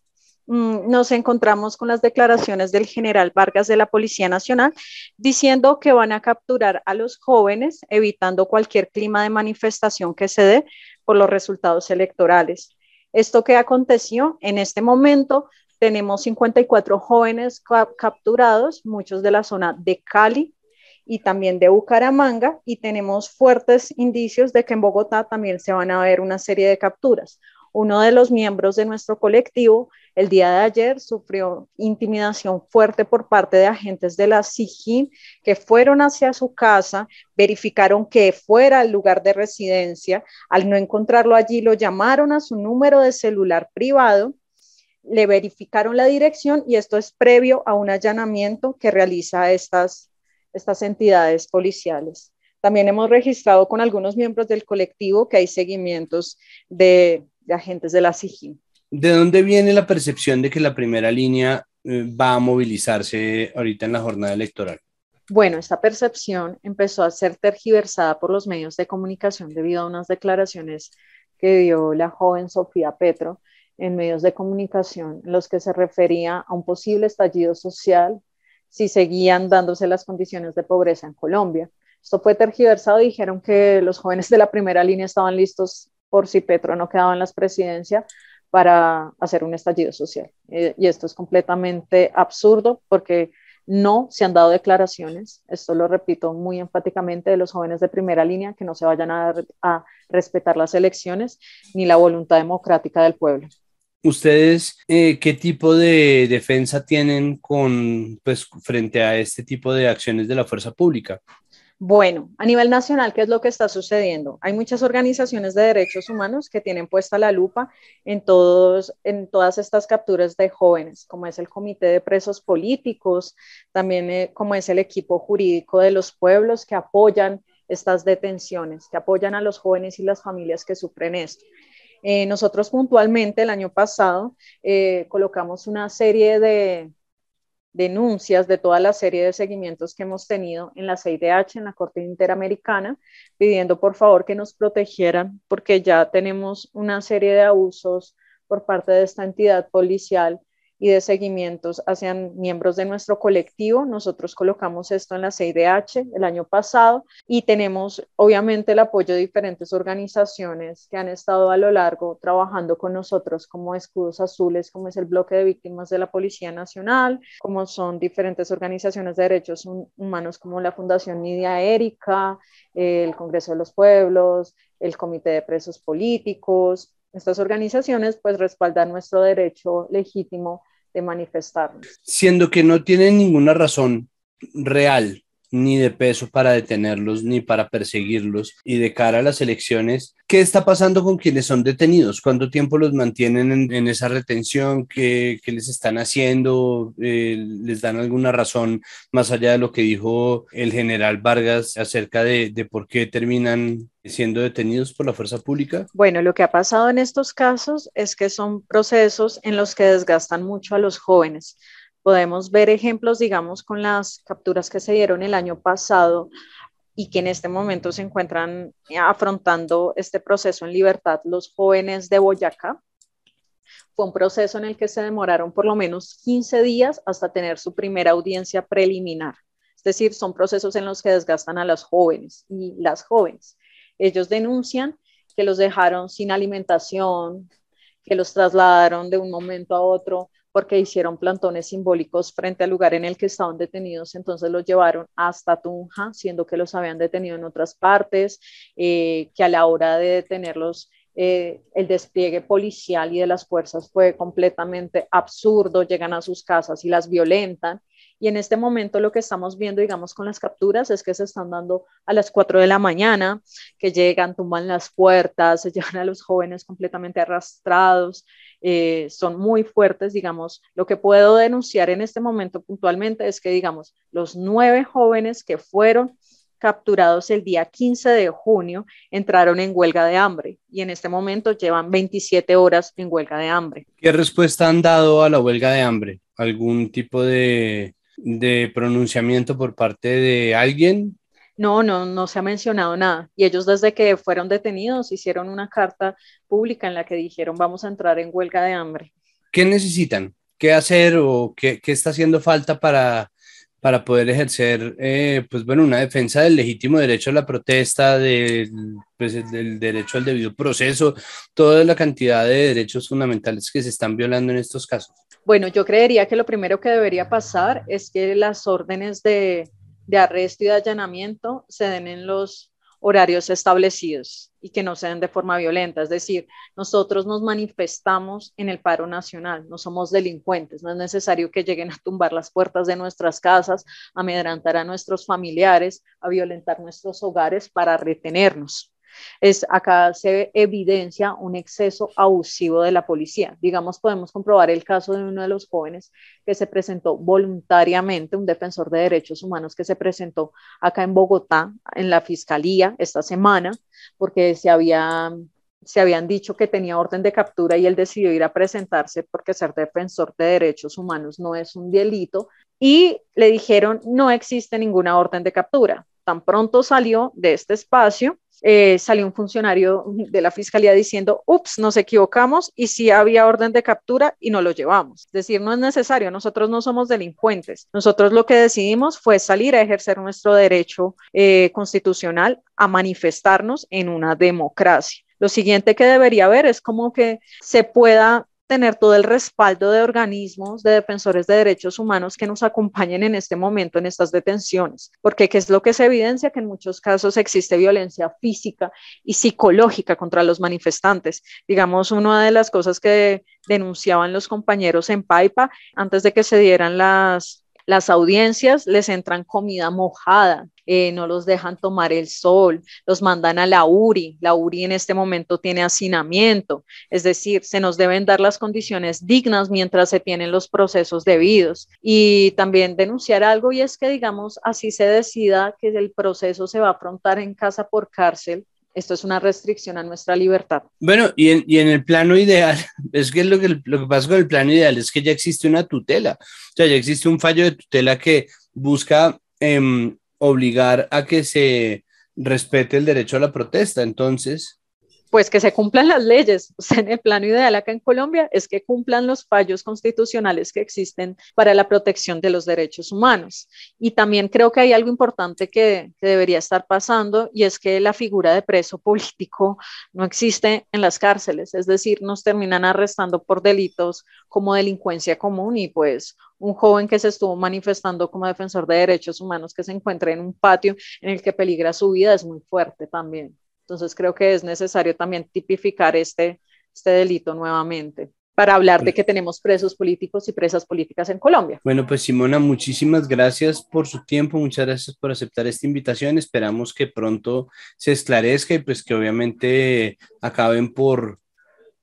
mm, nos encontramos con las declaraciones del general Vargas de la Policía Nacional diciendo que van a capturar a los jóvenes, evitando cualquier clima de manifestación que se dé por los resultados electorales. Esto que aconteció en este momento, tenemos 54 jóvenes capturados, muchos de la zona de Cali y también de Bucaramanga, y tenemos fuertes indicios de que en Bogotá también se van a ver una serie de capturas. Uno de los miembros de nuestro colectivo el día de ayer sufrió intimidación fuerte por parte de agentes de la SIGIN que fueron hacia su casa, verificaron que fuera el lugar de residencia. Al no encontrarlo allí, lo llamaron a su número de celular privado le verificaron la dirección y esto es previo a un allanamiento que realiza estas, estas entidades policiales. También hemos registrado con algunos miembros del colectivo que hay seguimientos de, de agentes de la SIGIN. ¿De dónde viene la percepción de que la primera línea eh, va a movilizarse ahorita en la jornada electoral? Bueno, esta percepción empezó a ser tergiversada por los medios de comunicación debido a unas declaraciones que dio la joven Sofía Petro en medios de comunicación, en los que se refería a un posible estallido social si seguían dándose las condiciones de pobreza en Colombia. Esto fue tergiversado dijeron que los jóvenes de la primera línea estaban listos por si Petro no quedaba en las presidencias para hacer un estallido social. Eh, y esto es completamente absurdo porque no se han dado declaraciones, esto lo repito muy enfáticamente, de los jóvenes de primera línea que no se vayan a, respetar las elecciones ni la voluntad democrática del pueblo. ¿Ustedes eh, qué tipo de defensa tienen con, pues, frente a este tipo de acciones de la fuerza pública? Bueno, a nivel nacional, ¿qué es lo que está sucediendo? Hay muchas organizaciones de derechos humanos que tienen puesta la lupa en, todos, en todas estas capturas de jóvenes, como es el Comité de Presos Políticos, también eh, como es el equipo jurídico de los pueblos que apoyan estas detenciones, que apoyan a los jóvenes y las familias que sufren esto. Eh, nosotros puntualmente el año pasado eh, colocamos una serie de, denuncias de toda la serie de seguimientos que hemos tenido en la CIDH, en la Corte Interamericana, pidiendo por favor que nos protegieran porque ya tenemos una serie de abusos por parte de esta entidad policial y de seguimientos hacia miembros de nuestro colectivo. Nosotros colocamos esto en la CIDH el año pasado y tenemos obviamente el apoyo de diferentes organizaciones que han estado a lo largo trabajando con nosotros como Escudos Azules, como es el bloque de víctimas de la Policía Nacional, como son diferentes organizaciones de derechos humanos como la Fundación Nidia Erika, el Congreso de los Pueblos, el Comité de Presos Políticos, estas organizaciones pues respaldan nuestro derecho legítimo de manifestarnos. Siendo que no tienen ninguna razón real ni de peso para detenerlos ni para perseguirlos y de cara a las elecciones, ¿qué está pasando con quienes son detenidos? ¿Cuánto tiempo los mantienen en, esa retención? ¿Qué, les están haciendo? Eh, ¿Les dan alguna razón más allá de lo que dijo el general Vargas acerca de, de por qué terminan siendo detenidos por la fuerza pública? Bueno, lo que ha pasado en estos casos es que son procesos en los que desgastan mucho a los jóvenes. Podemos ver ejemplos, digamos, con las capturas que se dieron el año pasado y que en este momento se encuentran eh, afrontando este proceso en libertad los jóvenes de Boyacá. Fue un proceso en el que se demoraron por lo menos 15 días hasta tener su primera audiencia preliminar. Es decir, son procesos en los que desgastan a las jóvenes y las jóvenes. Ellos denuncian que los dejaron sin alimentación, que los trasladaron de un momento a otro porque hicieron plantones simbólicos frente al lugar en el que estaban detenidos, entonces los llevaron hasta Tunja, siendo que los habían detenido en otras partes, eh, que a la hora de detenerlos eh, el despliegue policial y de las fuerzas fue completamente absurdo, llegan a sus casas y las violentan. Y en este momento lo que estamos viendo, digamos, con las capturas es que se están dando a las 4 de la mañana, que llegan, tumban las puertas, *laughs* se llevan a los jóvenes completamente arrastrados, eh, son muy fuertes, digamos. Lo que puedo denunciar en este momento puntualmente es que, digamos, los nueve jóvenes que fueron capturados el día 15 de junio entraron en huelga de hambre y en este momento llevan 27 horas en huelga de hambre. ¿Qué respuesta han dado a la huelga de hambre? ¿Algún tipo de de pronunciamiento por parte de alguien? No, no, no se ha mencionado nada. Y ellos desde que fueron detenidos hicieron una carta pública en la que dijeron vamos a entrar en huelga de hambre. ¿Qué necesitan? ¿Qué hacer o qué, está haciendo falta para, para poder ejercer eh, pues, bueno, una defensa del legítimo derecho a la protesta, del, pues, del derecho al debido proceso, toda la cantidad de derechos fundamentales que se están violando en estos casos? Bueno, yo creería que lo primero que debería pasar es que las órdenes de, arresto y de allanamiento se den en los horarios establecidos y que no sean de forma violenta. Es decir, nosotros nos manifestamos en el paro nacional, no somos delincuentes, no es necesario que lleguen a tumbar las puertas de nuestras casas, a amedrantar a nuestros familiares, a violentar nuestros hogares para retenernos es acá se evidencia un exceso abusivo de la policía. Digamos, podemos comprobar el caso de uno de los jóvenes que se presentó voluntariamente, un defensor de derechos humanos que se presentó acá en Bogotá, en la fiscalía, esta semana, porque se había se habían dicho que tenía orden de captura y él decidió ir a presentarse porque ser defensor de derechos humanos no es un delito y le dijeron no existe ninguna orden de captura. Tan pronto salió de este espacio, eh, salió un funcionario de la fiscalía diciendo, ups, nos equivocamos y si había orden de captura y no lo llevamos. Es decir, no es necesario, nosotros no somos delincuentes. Nosotros lo que decidimos fue salir a ejercer nuestro derecho eh, constitucional a manifestarnos en una democracia. Lo siguiente que debería haber es como que se pueda tener todo el respaldo de organismos, de defensores de derechos humanos que nos acompañen en este momento en estas detenciones, porque ¿qué es lo que se evidencia? Que en muchos casos existe violencia física y psicológica contra los manifestantes. Digamos, una de las cosas que denunciaban los compañeros en Paipa antes de que se dieran las, las audiencias, les entran comida mojada, eh, no los dejan tomar el sol, los mandan a la URI, la URI en este momento tiene hacinamiento, es decir, se nos deben dar las condiciones dignas mientras se tienen los procesos debidos. Y también denunciar algo y es que, digamos, así se decida que el proceso se va a afrontar en casa por cárcel, esto es una restricción a nuestra libertad. Bueno, y en, el plano ideal, *laughs* es que lo, que lo que pasa con el plano ideal es que ya existe una tutela, o sea, ya existe un fallo de tutela que busca em, obligar a que se respete el derecho a la protesta. Entonces, pues que se cumplan las leyes. *laughs* en el plano ideal acá en Colombia es que cumplan los fallos constitucionales que existen para la protección de los derechos humanos. Y también creo que hay algo importante que, que debería estar pasando y es que la figura de preso político no existe en las cárceles. Es decir, nos terminan arrestando por delitos como delincuencia común y pues un joven que se estuvo manifestando como defensor de derechos humanos que se encuentra en un patio en el que peligra su vida es muy fuerte también. Entonces creo que es necesario también tipificar este, este delito nuevamente para hablar de pues que tenemos presos políticos y presas políticas en Colombia. Bueno, pues Simona, muchísimas gracias por su tiempo, muchas gracias por aceptar esta invitación. Esperamos que pronto se esclarezca y pues que obviamente acaben por,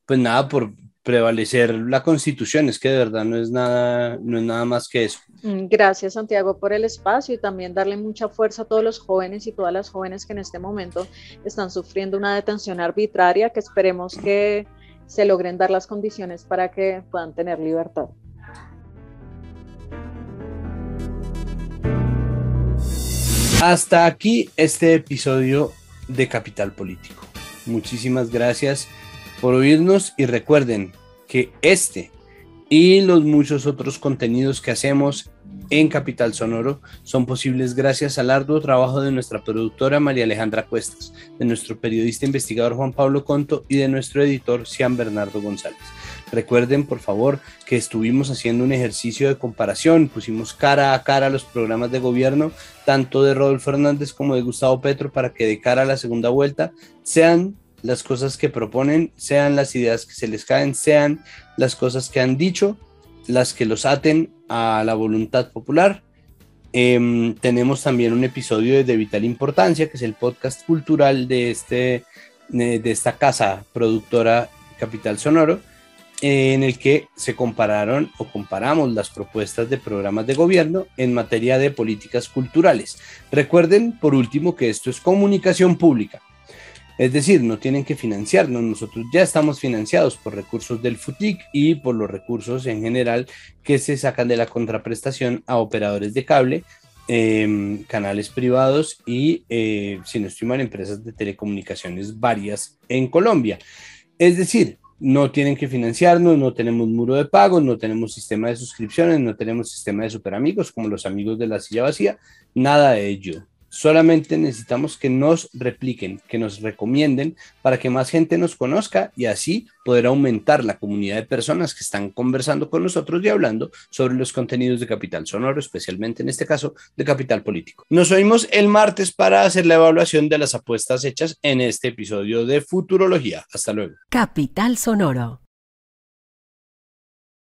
pues nada, por, prevalecer la constitución, es que de verdad no es nada, no es nada más que eso. Mm, gracias Santiago por el espacio y también darle mucha fuerza a todos los jóvenes y todas las jóvenes que en este momento están sufriendo una detención arbitraria, que esperemos que se logren dar las condiciones para que puedan tener libertad. Hasta aquí este episodio de Capital Político. Muchísimas gracias por oírnos y recuerden que este y los muchos otros contenidos que hacemos en Capital Sonoro son posibles gracias al arduo trabajo de nuestra productora María Alejandra Cuestas, de nuestro periodista investigador Juan Pablo Conto y de nuestro editor Cian Bernardo González. Recuerden, por favor, que estuvimos haciendo un ejercicio de comparación, pusimos cara a cara los programas de gobierno, tanto de Rodolfo Fernández como de Gustavo Petro, para que de cara a la segunda vuelta sean las cosas que proponen, sean las ideas que se les caen, sean las cosas que han dicho, las que los aten a la voluntad popular. Em, tenemos también un episodio de vital importancia, que es el podcast cultural de, este, de esta casa productora Capital Sonoro, en el que se compararon o comparamos las propuestas de programas de gobierno en materia de políticas culturales. Recuerden, por último, que esto es comunicación pública es decir, no tienen que financiarnos, nosotros ya estamos financiados por recursos del FUTIC y por los recursos en general que se sacan de la contraprestación a operadores de cable, em, canales privados y, eh, si no estoy mal, empresas de telecomunicaciones varias en Colombia. Es decir, no tienen que financiarnos, no tenemos muro de pago, no tenemos sistema de suscripciones, no tenemos sistema de superamigos como los amigos de la silla vacía, nada de ello. Solamente necesitamos que nos repliquen, que nos recomienden para que más gente nos conozca y así poder aumentar la comunidad de personas que están conversando con nosotros y hablando sobre los contenidos de Capital Sonoro, especialmente en este caso de Capital Político. Nos oímos el martes para hacer la evaluación de las apuestas hechas en este episodio de Futurología. Hasta luego. Capital Sonoro.